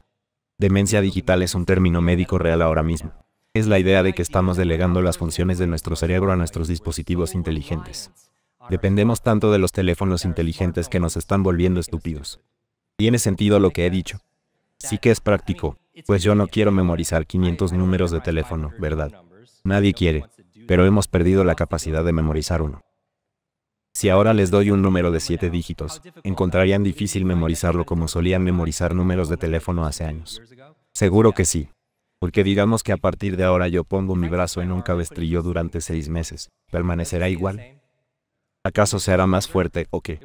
Demencia digital es un término médico real ahora mismo. Es la idea de que estamos delegando las funciones de nuestro cerebro a nuestros dispositivos inteligentes. Dependemos tanto de los teléfonos inteligentes que nos están volviendo estúpidos. Tiene sentido lo que he dicho. Sí que es práctico, pues yo no quiero memorizar 500 números de teléfono, ¿verdad? Nadie quiere, pero hemos perdido la capacidad de memorizar uno. Si ahora les doy un número de siete dígitos, encontrarían difícil memorizarlo como solían memorizar números de teléfono hace años. Seguro que sí. Porque digamos que a partir de ahora yo pongo mi brazo en un cabestrillo durante seis meses, ¿permanecerá igual? ¿Acaso se hará más fuerte o qué?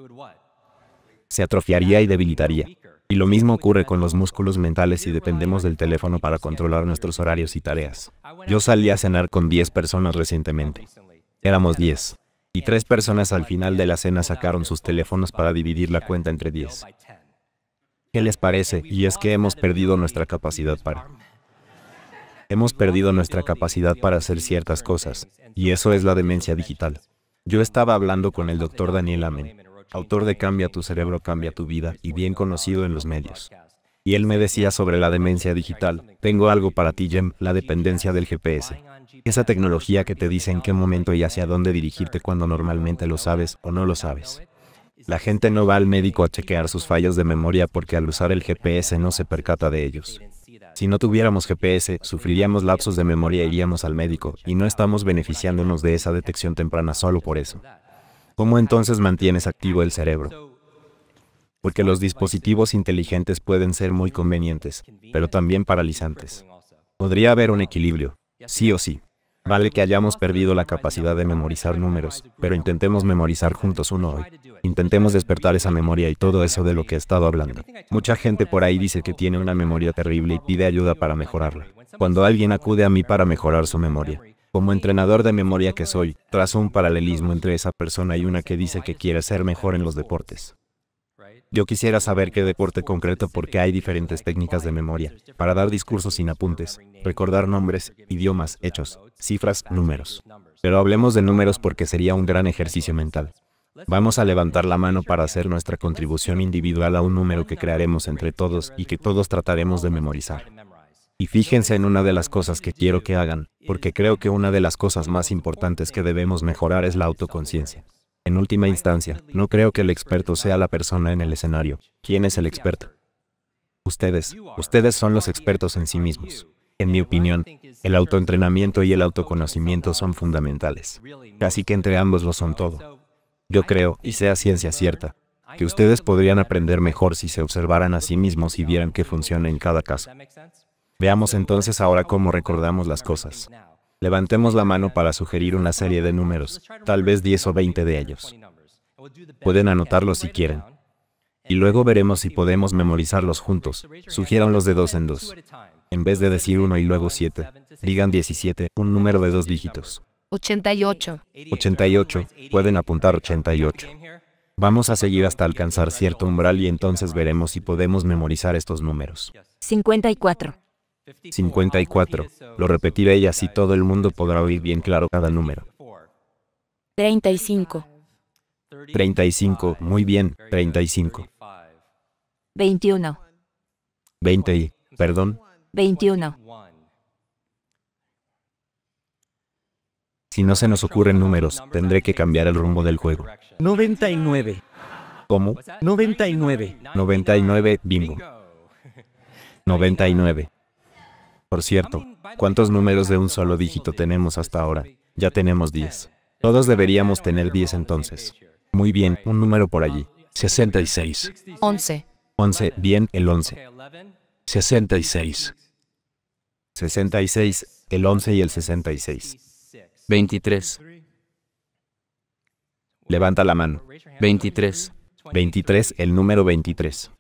Se atrofiaría y debilitaría. Y lo mismo ocurre con los músculos mentales si dependemos del teléfono para controlar nuestros horarios y tareas. Yo salí a cenar con 10 personas recientemente. Éramos 10. Y tres personas al final de la cena sacaron sus teléfonos para dividir la cuenta entre 10. ¿Qué les parece? Y es que hemos perdido nuestra capacidad para... Hemos perdido nuestra capacidad para hacer ciertas cosas. Y eso es la demencia digital. Yo estaba hablando con el doctor Daniel Amen, autor de Cambia tu cerebro, cambia tu vida y bien conocido en los medios. Y él me decía sobre la demencia digital, tengo algo para ti, Jem, la dependencia del GPS. Esa tecnología que te dice en qué momento y hacia dónde dirigirte cuando normalmente lo sabes o no lo sabes. La gente no va al médico a chequear sus fallos de memoria porque al usar el GPS no se percata de ellos. Si no tuviéramos GPS, sufriríamos lapsos de memoria e iríamos al médico, y no estamos beneficiándonos de esa detección temprana solo por eso. ¿Cómo entonces mantienes activo el cerebro? Porque los dispositivos inteligentes pueden ser muy convenientes, pero también paralizantes. Podría haber un equilibrio, sí o sí. Vale que hayamos perdido la capacidad de memorizar números, pero intentemos memorizar juntos uno hoy. Intentemos despertar esa memoria y todo eso de lo que he estado hablando. Mucha gente por ahí dice que tiene una memoria terrible y pide ayuda para mejorarla. Cuando alguien acude a mí para mejorar su memoria, como entrenador de memoria que soy, trazo un paralelismo entre esa persona y una que dice que quiere ser mejor en los deportes. Yo quisiera saber qué deporte concreto porque hay diferentes técnicas de memoria, para dar discursos sin apuntes, recordar nombres, idiomas, hechos, cifras, números. Pero hablemos de números porque sería un gran ejercicio mental. Vamos a levantar la mano para hacer nuestra contribución individual a un número que crearemos entre todos y que todos trataremos de memorizar. Y fíjense en una de las cosas que quiero que hagan, porque creo que una de las cosas más importantes que debemos mejorar es la autoconciencia. En última instancia, no creo que el experto sea la persona en el escenario. ¿Quién es el experto? Ustedes, ustedes son los expertos en sí mismos. En mi opinión, el autoentrenamiento y el autoconocimiento son fundamentales. Casi que entre ambos lo son todo. Yo creo, y sea ciencia cierta, que ustedes podrían aprender mejor si se observaran a sí mismos y vieran qué funciona en cada caso. Veamos entonces ahora cómo recordamos las cosas. Levantemos la mano para sugerir una serie de números, tal vez 10 o 20 de ellos. Pueden anotarlos si quieren. Y luego veremos si podemos memorizarlos juntos. los de dos en dos. En vez de decir uno y luego siete, digan 17, un número de dos dígitos. 88. 88. Pueden apuntar 88. Vamos a seguir hasta alcanzar cierto umbral y entonces veremos si podemos memorizar estos números. 54. 54. Lo repetiré y así todo el mundo podrá oír bien claro cada número. 35. 35. Muy bien, 35. 21. 20 y, perdón. 21. Si no se nos ocurren números, tendré que cambiar el rumbo del juego. 99. ¿Cómo? 99. 99, bingo. 99. Por cierto, ¿cuántos números de un solo dígito tenemos hasta ahora? Ya tenemos 10. Todos deberíamos tener 10 entonces. Muy bien, un número por allí. 66. 11. 11, bien, el 11. 66. 66, el 11 y el 66. 23. Levanta la mano. 23. 23, el número 23.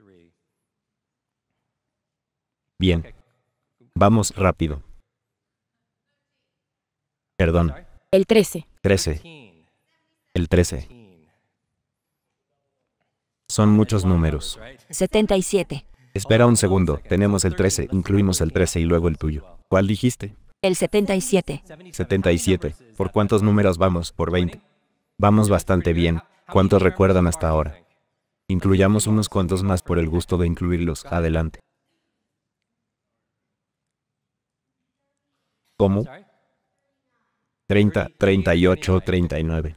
Bien, Vamos rápido. Perdón. El 13. 13. El 13. Son muchos números. 77. Espera un segundo. Tenemos el 13, incluimos el 13 y luego el tuyo. ¿Cuál dijiste? El 77. 77. ¿Por cuántos números vamos? Por 20. Vamos bastante bien. ¿Cuántos recuerdan hasta ahora? Incluyamos unos cuantos más por el gusto de incluirlos. Adelante. ¿Cómo? 30, 38, 39.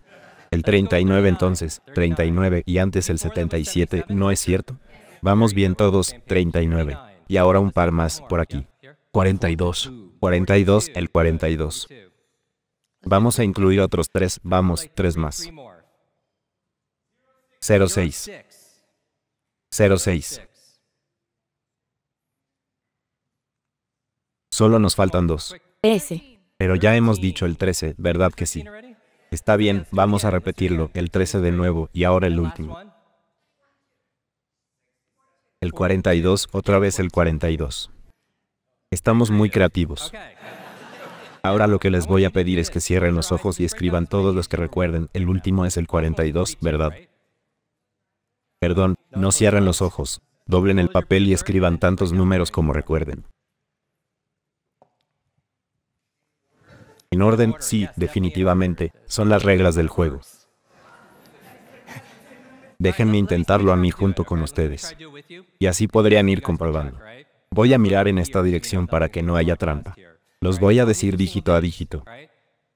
El 39 entonces, 39 y antes el 77, ¿no es cierto? Vamos bien todos, 39. Y ahora un par más por aquí. 42. 42, el 42. Vamos a incluir otros tres, vamos, tres más. 06. 06. Solo nos faltan dos. Pero ya hemos dicho el 13, ¿verdad que sí? Está bien, vamos a repetirlo, el 13 de nuevo y ahora el último. El 42, otra vez el 42. Estamos muy creativos. Ahora lo que les voy a pedir es que cierren los ojos y escriban todos los que recuerden. El último es el 42, ¿verdad? Perdón, no cierren los ojos. Doblen el papel y escriban tantos números como recuerden. En orden, sí, definitivamente, son las reglas del juego. Déjenme intentarlo a mí junto con ustedes. Y así podrían ir comprobando. Voy a mirar en esta dirección para que no haya trampa. Los voy a decir dígito a dígito.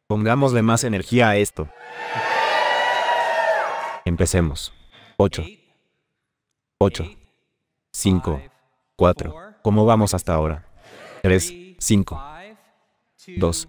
Pongámosle más energía a esto. Empecemos. 8. 8. 5. 4. ¿Cómo vamos hasta ahora? 3. 5. 2.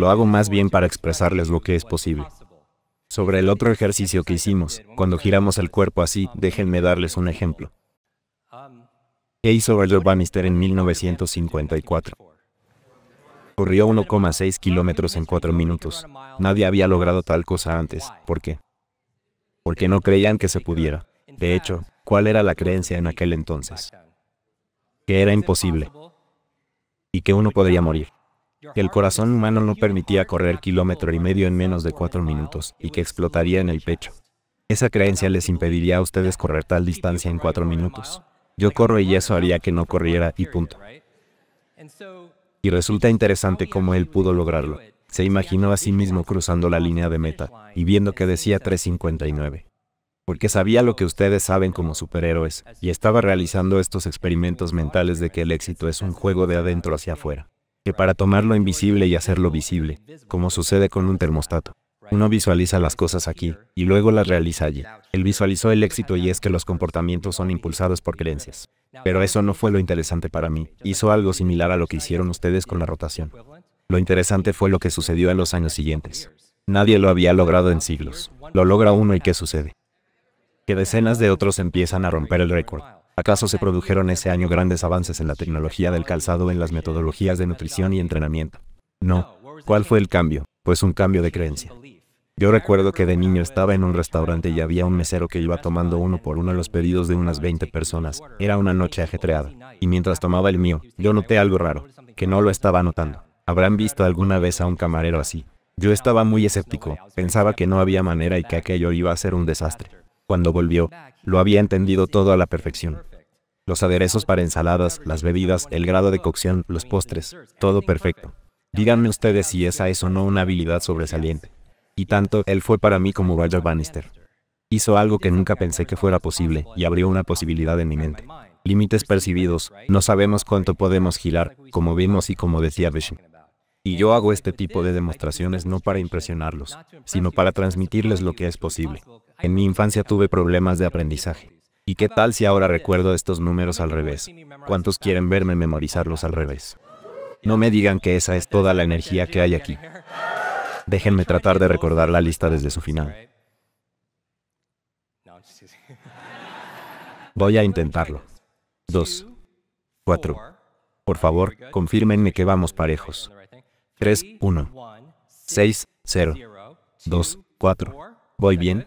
Lo hago más bien para expresarles lo que es posible. Sobre el otro ejercicio que hicimos, cuando giramos el cuerpo así, déjenme darles un ejemplo. ¿Qué hizo Roger Bannister en 1954? Corrió 1,6 kilómetros en 4 minutos. Nadie había logrado tal cosa antes. ¿Por qué? Porque no creían que se pudiera. De hecho, ¿cuál era la creencia en aquel entonces? Que era imposible. Y que uno podría morir. El corazón humano no permitía correr kilómetro y medio en menos de cuatro minutos y que explotaría en el pecho. Esa creencia les impediría a ustedes correr tal distancia en cuatro minutos. Yo corro y eso haría que no corriera y punto. Y resulta interesante cómo él pudo lograrlo. Se imaginó a sí mismo cruzando la línea de meta y viendo que decía 359 porque sabía lo que ustedes saben como superhéroes, y estaba realizando estos experimentos mentales de que el éxito es un juego de adentro hacia afuera que para tomar lo invisible y hacerlo visible, como sucede con un termostato. Uno visualiza las cosas aquí, y luego las realiza allí. Él visualizó el éxito y es que los comportamientos son impulsados por creencias. Pero eso no fue lo interesante para mí. Hizo algo similar a lo que hicieron ustedes con la rotación. Lo interesante fue lo que sucedió en los años siguientes. Nadie lo había logrado en siglos. Lo logra uno y ¿qué sucede? Que decenas de otros empiezan a romper el récord. ¿Acaso se produjeron ese año grandes avances en la tecnología del calzado, en las metodologías de nutrición y entrenamiento? No. ¿Cuál fue el cambio? Pues un cambio de creencia. Yo recuerdo que de niño estaba en un restaurante y había un mesero que iba tomando uno por uno los pedidos de unas 20 personas. Era una noche ajetreada. Y mientras tomaba el mío, yo noté algo raro, que no lo estaba notando. ¿Habrán visto alguna vez a un camarero así? Yo estaba muy escéptico, pensaba que no había manera y que aquello iba a ser un desastre. Cuando volvió, lo había entendido todo a la perfección los aderezos para ensaladas, las bebidas, el grado de cocción, los postres, todo perfecto. Díganme ustedes si esa es o no una habilidad sobresaliente. Y tanto, él fue para mí como Roger Bannister. Hizo algo que nunca pensé que fuera posible, y abrió una posibilidad en mi mente. Límites percibidos, no sabemos cuánto podemos girar, como vimos y como decía Vishen. Y yo hago este tipo de demostraciones no para impresionarlos, sino para transmitirles lo que es posible. En mi infancia tuve problemas de aprendizaje. ¿Y qué tal si ahora recuerdo estos números al revés? ¿Cuántos quieren verme memorizarlos al revés? No me digan que esa es toda la energía que hay aquí. Déjenme tratar de recordar la lista desde su final. Voy a intentarlo. Dos. Cuatro. Por favor, confírmenme que vamos parejos. Tres, uno. Seis, cero. Dos, cuatro. ¿Voy bien?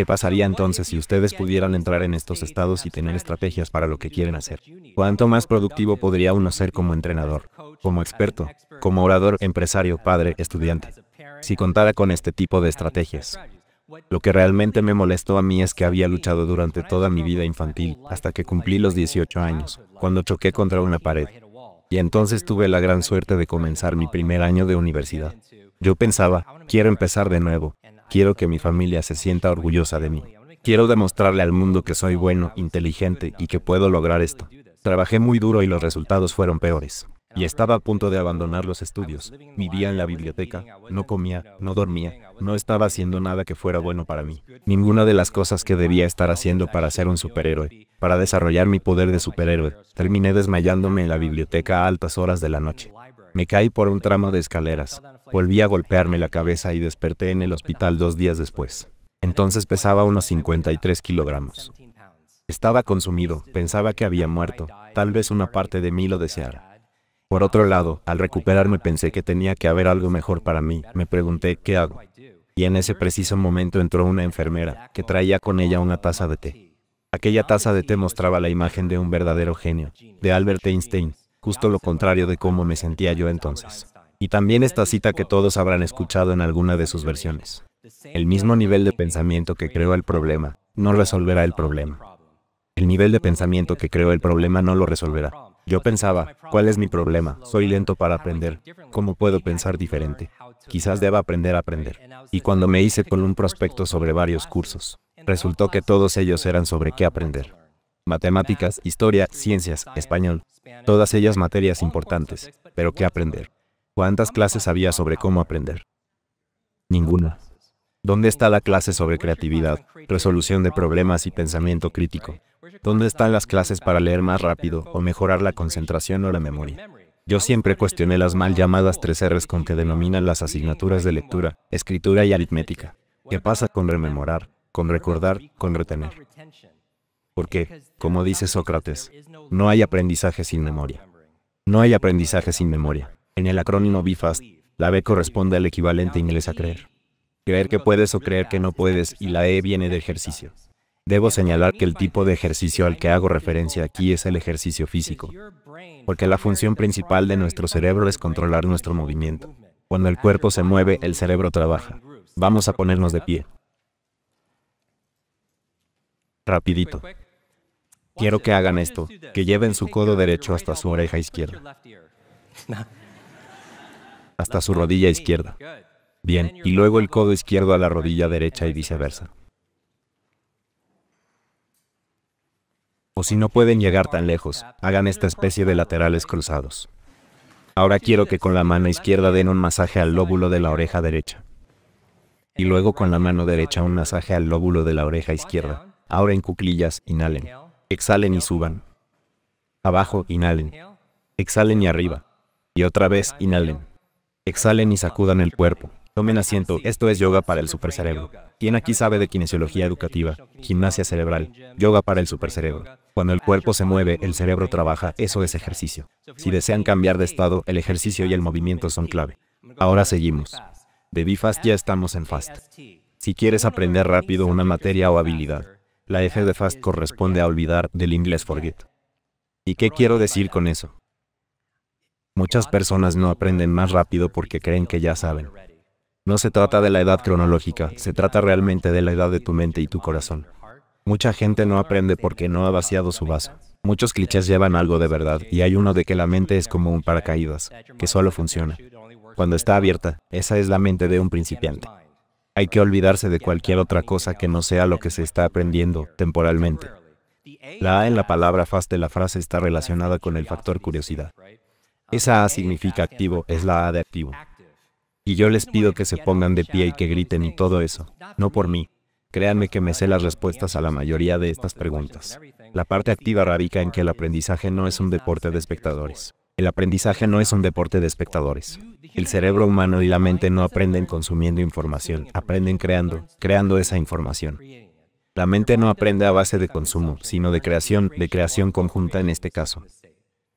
¿Qué pasaría entonces si ustedes pudieran entrar en estos estados y tener estrategias para lo que quieren hacer? ¿Cuánto más productivo podría uno ser como entrenador, como experto, como orador, empresario, padre, estudiante? Si contara con este tipo de estrategias. Lo que realmente me molestó a mí es que había luchado durante toda mi vida infantil, hasta que cumplí los 18 años, cuando choqué contra una pared. Y entonces tuve la gran suerte de comenzar mi primer año de universidad. Yo pensaba, quiero empezar de nuevo, Quiero que mi familia se sienta orgullosa de mí. Quiero demostrarle al mundo que soy bueno, inteligente y que puedo lograr esto. Trabajé muy duro y los resultados fueron peores. Y estaba a punto de abandonar los estudios. Vivía en la biblioteca, no comía, no dormía, no estaba haciendo nada que fuera bueno para mí. Ninguna de las cosas que debía estar haciendo para ser un superhéroe, para desarrollar mi poder de superhéroe. Terminé desmayándome en la biblioteca a altas horas de la noche. Me caí por un tramo de escaleras. Volví a golpearme la cabeza y desperté en el hospital dos días después. Entonces pesaba unos 53 kilogramos. Estaba consumido, pensaba que había muerto, tal vez una parte de mí lo deseara. Por otro lado, al recuperarme pensé que tenía que haber algo mejor para mí, me pregunté, ¿qué hago? Y en ese preciso momento entró una enfermera, que traía con ella una taza de té. Aquella taza de té mostraba la imagen de un verdadero genio, de Albert Einstein, justo lo contrario de cómo me sentía yo entonces. Y también esta cita que todos habrán escuchado en alguna de sus versiones. El mismo nivel de pensamiento que creó el problema, no resolverá el problema. El nivel de pensamiento que creó el problema no lo resolverá. Yo pensaba, ¿cuál es mi problema? Soy lento para aprender. ¿Cómo puedo pensar diferente? Quizás deba aprender a aprender. Y cuando me hice con un prospecto sobre varios cursos, resultó que todos ellos eran sobre qué aprender matemáticas, historia, ciencias, español. Todas ellas materias importantes. Pero ¿qué aprender? ¿Cuántas clases había sobre cómo aprender? Ninguna. ¿Dónde está la clase sobre creatividad, resolución de problemas y pensamiento crítico? ¿Dónde están las clases para leer más rápido o mejorar la concentración o la memoria? Yo siempre cuestioné las mal llamadas tres R's con que denominan las asignaturas de lectura, escritura y aritmética. ¿Qué pasa con rememorar, con recordar, con retener? Porque, como dice Sócrates, no hay aprendizaje sin memoria. No hay aprendizaje sin memoria. En el acrónimo BIFAST, la B corresponde al equivalente inglés a creer. Creer que puedes o creer que no puedes y la E viene de ejercicio. Debo señalar que el tipo de ejercicio al que hago referencia aquí es el ejercicio físico, porque la función principal de nuestro cerebro es controlar nuestro movimiento. Cuando el cuerpo se mueve, el cerebro trabaja. Vamos a ponernos de pie. Rapidito. Quiero que hagan esto, que lleven su codo derecho hasta su oreja izquierda, hasta su rodilla izquierda. Bien, y luego el codo izquierdo a la rodilla derecha y viceversa. O si no pueden llegar tan lejos, hagan esta especie de laterales cruzados. Ahora quiero que con la mano izquierda den un masaje al lóbulo de la oreja derecha. Y luego con la mano derecha un masaje al lóbulo de la oreja izquierda. Ahora en cuclillas, inhalen. Exhalen y suban. Abajo, inhalen. Exhalen y arriba. Y otra vez, inhalen. Exhalen y sacudan el cuerpo. Tomen asiento, esto es yoga para el supercerebro. ¿Quién aquí sabe de kinesiología educativa? Gimnasia cerebral, yoga para el supercerebro. Cuando el cuerpo se mueve, el cerebro trabaja, eso es ejercicio. Si desean cambiar de estado, el ejercicio y el movimiento son clave. Ahora seguimos. De Bifast ya estamos en Fast. Si quieres aprender rápido una materia o habilidad, la F de fast corresponde a olvidar del inglés forget. ¿Y qué quiero decir con eso? Muchas personas no aprenden más rápido porque creen que ya saben. No se trata de la edad cronológica, se trata realmente de la edad de tu mente y tu corazón. Mucha gente no aprende porque no ha vaciado su vaso. Muchos clichés llevan algo de verdad y hay uno de que la mente es como un paracaídas, que solo funciona. Cuando está abierta, esa es la mente de un principiante. Hay que olvidarse de cualquier otra cosa que no sea lo que se está aprendiendo temporalmente. La A en la palabra fast de la frase está relacionada con el factor curiosidad. Esa A significa activo, es la A de activo. Y yo les pido que se pongan de pie y que griten y todo eso, no por mí. Créanme que me sé las respuestas a la mayoría de estas preguntas. La parte activa radica en que el aprendizaje no es un deporte de espectadores. El aprendizaje no es un deporte de espectadores. El cerebro humano y la mente no aprenden consumiendo información, aprenden creando, creando esa información. La mente no aprende a base de consumo, sino de creación, de creación conjunta en este caso.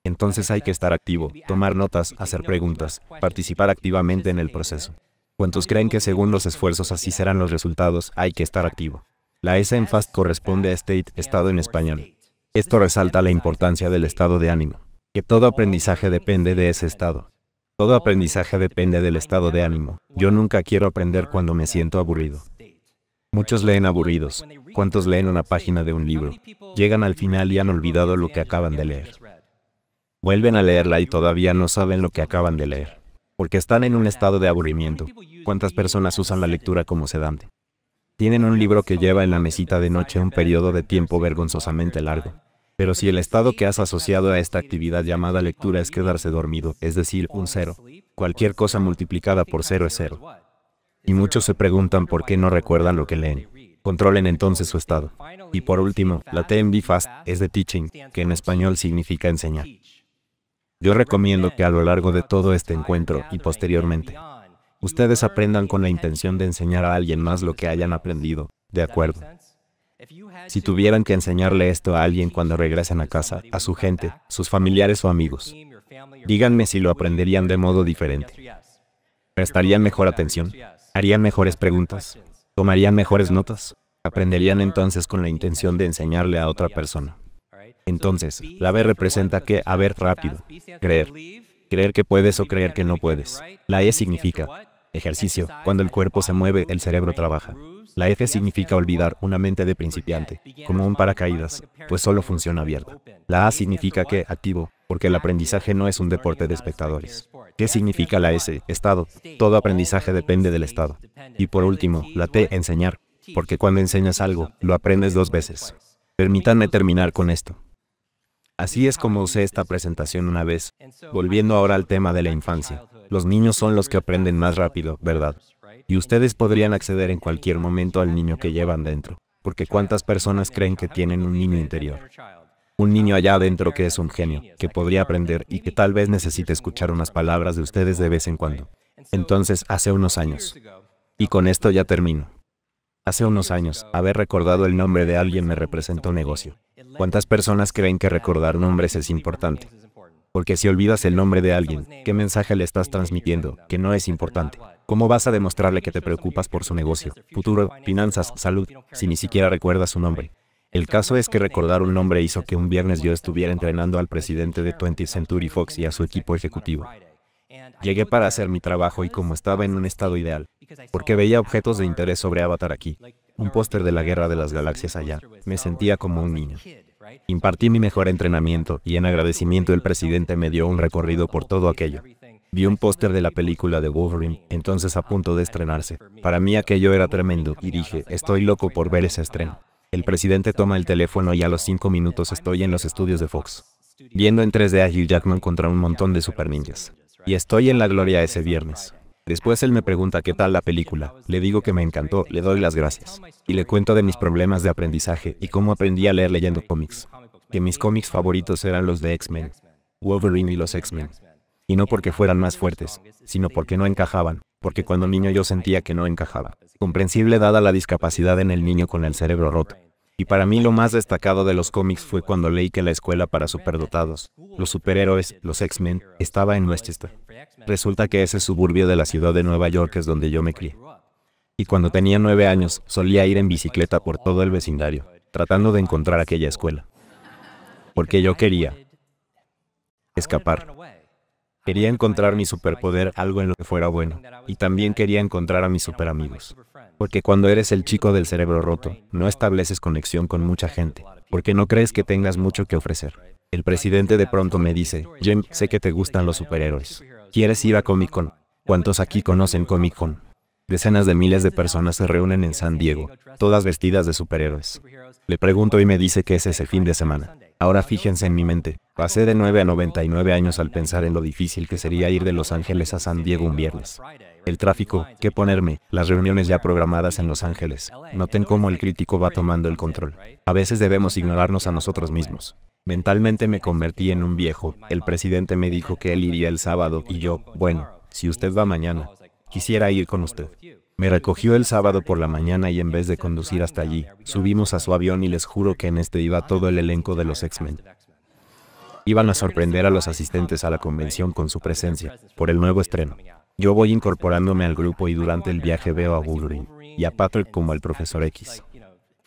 Entonces hay que estar activo, tomar notas, hacer preguntas, participar activamente en el proceso. Cuantos creen que según los esfuerzos así serán los resultados, hay que estar activo. La S en FAST corresponde a state, estado en español. Esto resalta la importancia del estado de ánimo que todo aprendizaje depende de ese estado. Todo aprendizaje depende del estado de ánimo. Yo nunca quiero aprender cuando me siento aburrido. Muchos leen aburridos. ¿Cuántos leen una página de un libro? Llegan al final y han olvidado lo que acaban de leer. Vuelven a leerla y todavía no saben lo que acaban de leer. Porque están en un estado de aburrimiento. ¿Cuántas personas usan la lectura como sedante? Tienen un libro que lleva en la mesita de noche un periodo de tiempo vergonzosamente largo. Pero si el estado que has asociado a esta actividad llamada lectura es quedarse dormido, es decir, un cero, cualquier cosa multiplicada por cero es cero. Y muchos se preguntan por qué no recuerdan lo que leen. Controlen entonces su estado. Y por último, la TMB Fast es de teaching, que en español significa enseñar. Yo recomiendo que a lo largo de todo este encuentro y posteriormente, ustedes aprendan con la intención de enseñar a alguien más lo que hayan aprendido, ¿de acuerdo? si tuvieran que enseñarle esto a alguien cuando regresen a casa, a su gente, sus familiares o amigos, díganme si lo aprenderían de modo diferente. ¿Prestarían mejor atención? ¿Harían mejores preguntas? ¿Tomarían mejores notas? Aprenderían entonces con la intención de enseñarle a otra persona. Entonces, la B representa que a ver rápido, creer, creer que puedes o creer que no puedes. La E significa ejercicio. Cuando el cuerpo se mueve, el cerebro trabaja. La F significa olvidar una mente de principiante, como un paracaídas, pues solo funciona abierta. La A significa que activo, porque el aprendizaje no es un deporte de espectadores. ¿Qué significa la S? Estado. Todo aprendizaje depende del estado. Y por último, la T, enseñar, porque cuando enseñas algo, lo aprendes dos veces. Permítanme terminar con esto. Así es como usé esta presentación una vez. Volviendo ahora al tema de la infancia. Los niños son los que aprenden más rápido, ¿verdad? y ustedes podrían acceder en cualquier momento al niño que llevan dentro, porque ¿cuántas personas creen que tienen un niño interior? Un niño allá adentro que es un genio, que podría aprender y que tal vez necesite escuchar unas palabras de ustedes de vez en cuando. Entonces, hace unos años, y con esto ya termino. Hace unos años, haber recordado el nombre de alguien me representó un negocio. ¿Cuántas personas creen que recordar nombres es importante? Porque si olvidas el nombre de alguien, ¿qué mensaje le estás transmitiendo? Que no es importante. ¿Cómo vas a demostrarle que te preocupas por su negocio, futuro, finanzas, salud, si ni siquiera recuerdas su nombre? El caso es que recordar un nombre hizo que un viernes yo estuviera entrenando al presidente de 20 Century Fox y a su equipo ejecutivo. Llegué para hacer mi trabajo y como estaba en un estado ideal, porque veía objetos de interés sobre Avatar aquí, un póster de la Guerra de las Galaxias allá, me sentía como un niño. Impartí mi mejor entrenamiento y en agradecimiento el presidente me dio un recorrido por todo aquello. Vi un póster de la película de Wolverine, entonces a punto de estrenarse. Para mí aquello era tremendo, y dije, estoy loco por ver ese estreno. El presidente toma el teléfono y a los cinco minutos estoy en los estudios de Fox. Viendo en 3D a Hugh Jackman contra un montón de super ninjas. Y estoy en la gloria ese viernes. Después él me pregunta qué tal la película, le digo que me encantó, le doy las gracias. Y le cuento de mis problemas de aprendizaje y cómo aprendí a leer leyendo cómics. Que mis cómics favoritos eran los de X-Men, Wolverine y los X-Men. Y no porque fueran más fuertes, sino porque no encajaban, porque cuando niño yo sentía que no encajaba. Comprensible dada la discapacidad en el niño con el cerebro roto. Y para mí lo más destacado de los cómics fue cuando leí que la escuela para superdotados, los superhéroes, los X-Men, estaba en Westchester. Resulta que ese suburbio de la ciudad de Nueva York es donde yo me crié. Y cuando tenía nueve años, solía ir en bicicleta por todo el vecindario, tratando de encontrar aquella escuela. Porque yo quería escapar. Quería encontrar mi superpoder, algo en lo que fuera bueno. Y también quería encontrar a mis superamigos. Porque cuando eres el chico del cerebro roto, no estableces conexión con mucha gente. Porque no crees que tengas mucho que ofrecer. El presidente de pronto me dice, Jim, sé que te gustan los superhéroes. ¿Quieres ir a Comic Con? ¿Cuántos aquí conocen Comic Con? Decenas de miles de personas se reúnen en San Diego, todas vestidas de superhéroes. Le pregunto y me dice que es ese fin de semana. Ahora fíjense en mi mente. Pasé de 9 a 99 años al pensar en lo difícil que sería ir de Los Ángeles a San Diego un viernes. El tráfico, qué ponerme, las reuniones ya programadas en Los Ángeles. Noten cómo el crítico va tomando el control. A veces debemos ignorarnos a nosotros mismos. Mentalmente me convertí en un viejo. El presidente me dijo que él iría el sábado y yo, bueno, si usted va mañana, Quisiera ir con usted. Me recogió el sábado por la mañana y en vez de conducir hasta allí, subimos a su avión y les juro que en este iba todo el elenco de los X-Men. Iban a sorprender a los asistentes a la convención con su presencia, por el nuevo estreno. Yo voy incorporándome al grupo y durante el viaje veo a Wolverine y a Patrick como el profesor X.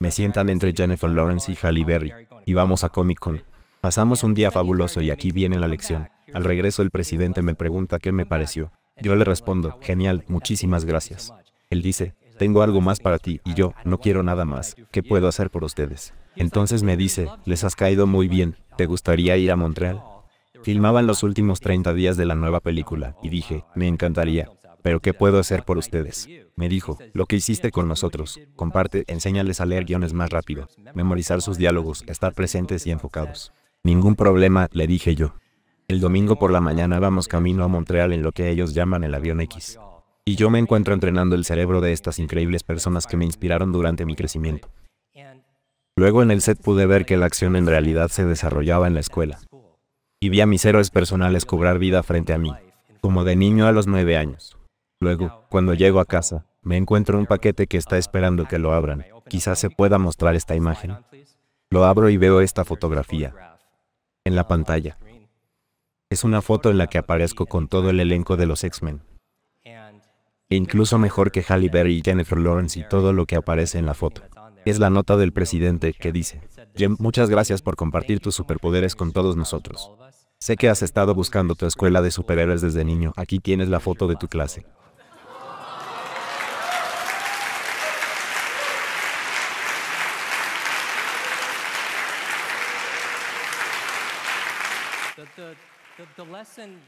Me sientan entre Jennifer Lawrence y Halle Berry y vamos a Comic Con. Pasamos un día fabuloso y aquí viene la lección. Al regreso el presidente me pregunta qué me pareció. Yo le respondo, genial, muchísimas gracias. Él dice, tengo algo más para ti y yo, no quiero nada más, ¿qué puedo hacer por ustedes? Entonces me dice, les has caído muy bien, ¿te gustaría ir a Montreal? Filmaban los últimos 30 días de la nueva película y dije, me encantaría, pero ¿qué puedo hacer por ustedes? Me dijo, lo que hiciste con nosotros, comparte, enséñales a leer guiones más rápido, memorizar sus diálogos, estar presentes y enfocados. Ningún problema, le dije yo. El domingo por la mañana vamos camino a Montreal en lo que ellos llaman el avión X. Y yo me encuentro entrenando el cerebro de estas increíbles personas que me inspiraron durante mi crecimiento. Luego en el set pude ver que la acción en realidad se desarrollaba en la escuela. Y vi a mis héroes personales cobrar vida frente a mí, como de niño a los nueve años. Luego, cuando llego a casa, me encuentro un paquete que está esperando que lo abran. Quizás se pueda mostrar esta imagen. Lo abro y veo esta fotografía en la pantalla. Es una foto en la que aparezco con todo el elenco de los X-Men. E incluso mejor que Halle Berry y Jennifer Lawrence y todo lo que aparece en la foto. Es la nota del presidente que dice, Jim, muchas gracias por compartir tus superpoderes con todos nosotros. Sé que has estado buscando tu escuela de superhéroes desde niño, aquí tienes la foto de tu clase.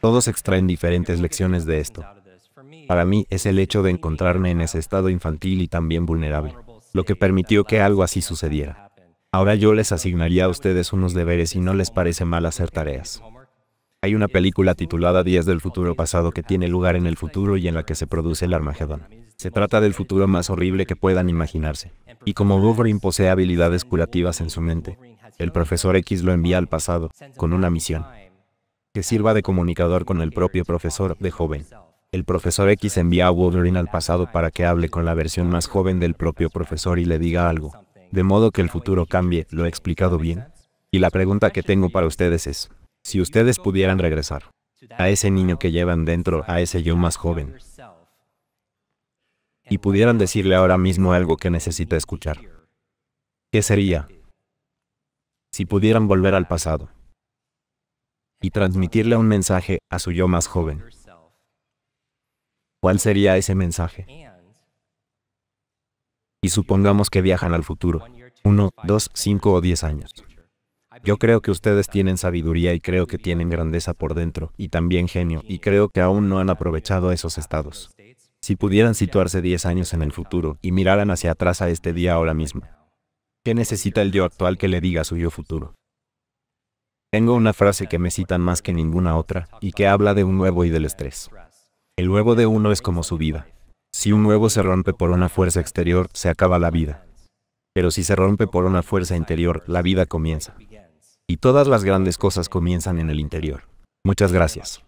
Todos extraen diferentes lecciones de esto. Para mí es el hecho de encontrarme en ese estado infantil y también vulnerable, lo que permitió que algo así sucediera. Ahora yo les asignaría a ustedes unos deberes y no les parece mal hacer tareas. Hay una película titulada Días del futuro pasado que tiene lugar en el futuro y en la que se produce el Armagedón. Se trata del futuro más horrible que puedan imaginarse. Y como Wolverine posee habilidades curativas en su mente, el profesor X lo envía al pasado, con una misión que sirva de comunicador con el propio profesor de joven. El profesor X envía a Wolverine al pasado para que hable con la versión más joven del propio profesor y le diga algo. De modo que el futuro cambie, ¿lo he explicado bien? Y la pregunta que tengo para ustedes es, si ustedes pudieran regresar a ese niño que llevan dentro, a ese yo más joven, y pudieran decirle ahora mismo algo que necesita escuchar, ¿qué sería? Si pudieran volver al pasado, y transmitirle un mensaje a su yo más joven. ¿Cuál sería ese mensaje? Y supongamos que viajan al futuro, uno, dos, cinco o diez años. Yo creo que ustedes tienen sabiduría y creo que tienen grandeza por dentro, y también genio, y creo que aún no han aprovechado esos estados. Si pudieran situarse 10 años en el futuro y miraran hacia atrás a este día ahora mismo, ¿qué necesita el yo actual que le diga a su yo futuro? Tengo una frase que me citan más que ninguna otra, y que habla de un huevo y del estrés. El huevo de uno es como su vida. Si un huevo se rompe por una fuerza exterior, se acaba la vida. Pero si se rompe por una fuerza interior, la vida comienza. Y todas las grandes cosas comienzan en el interior. Muchas gracias.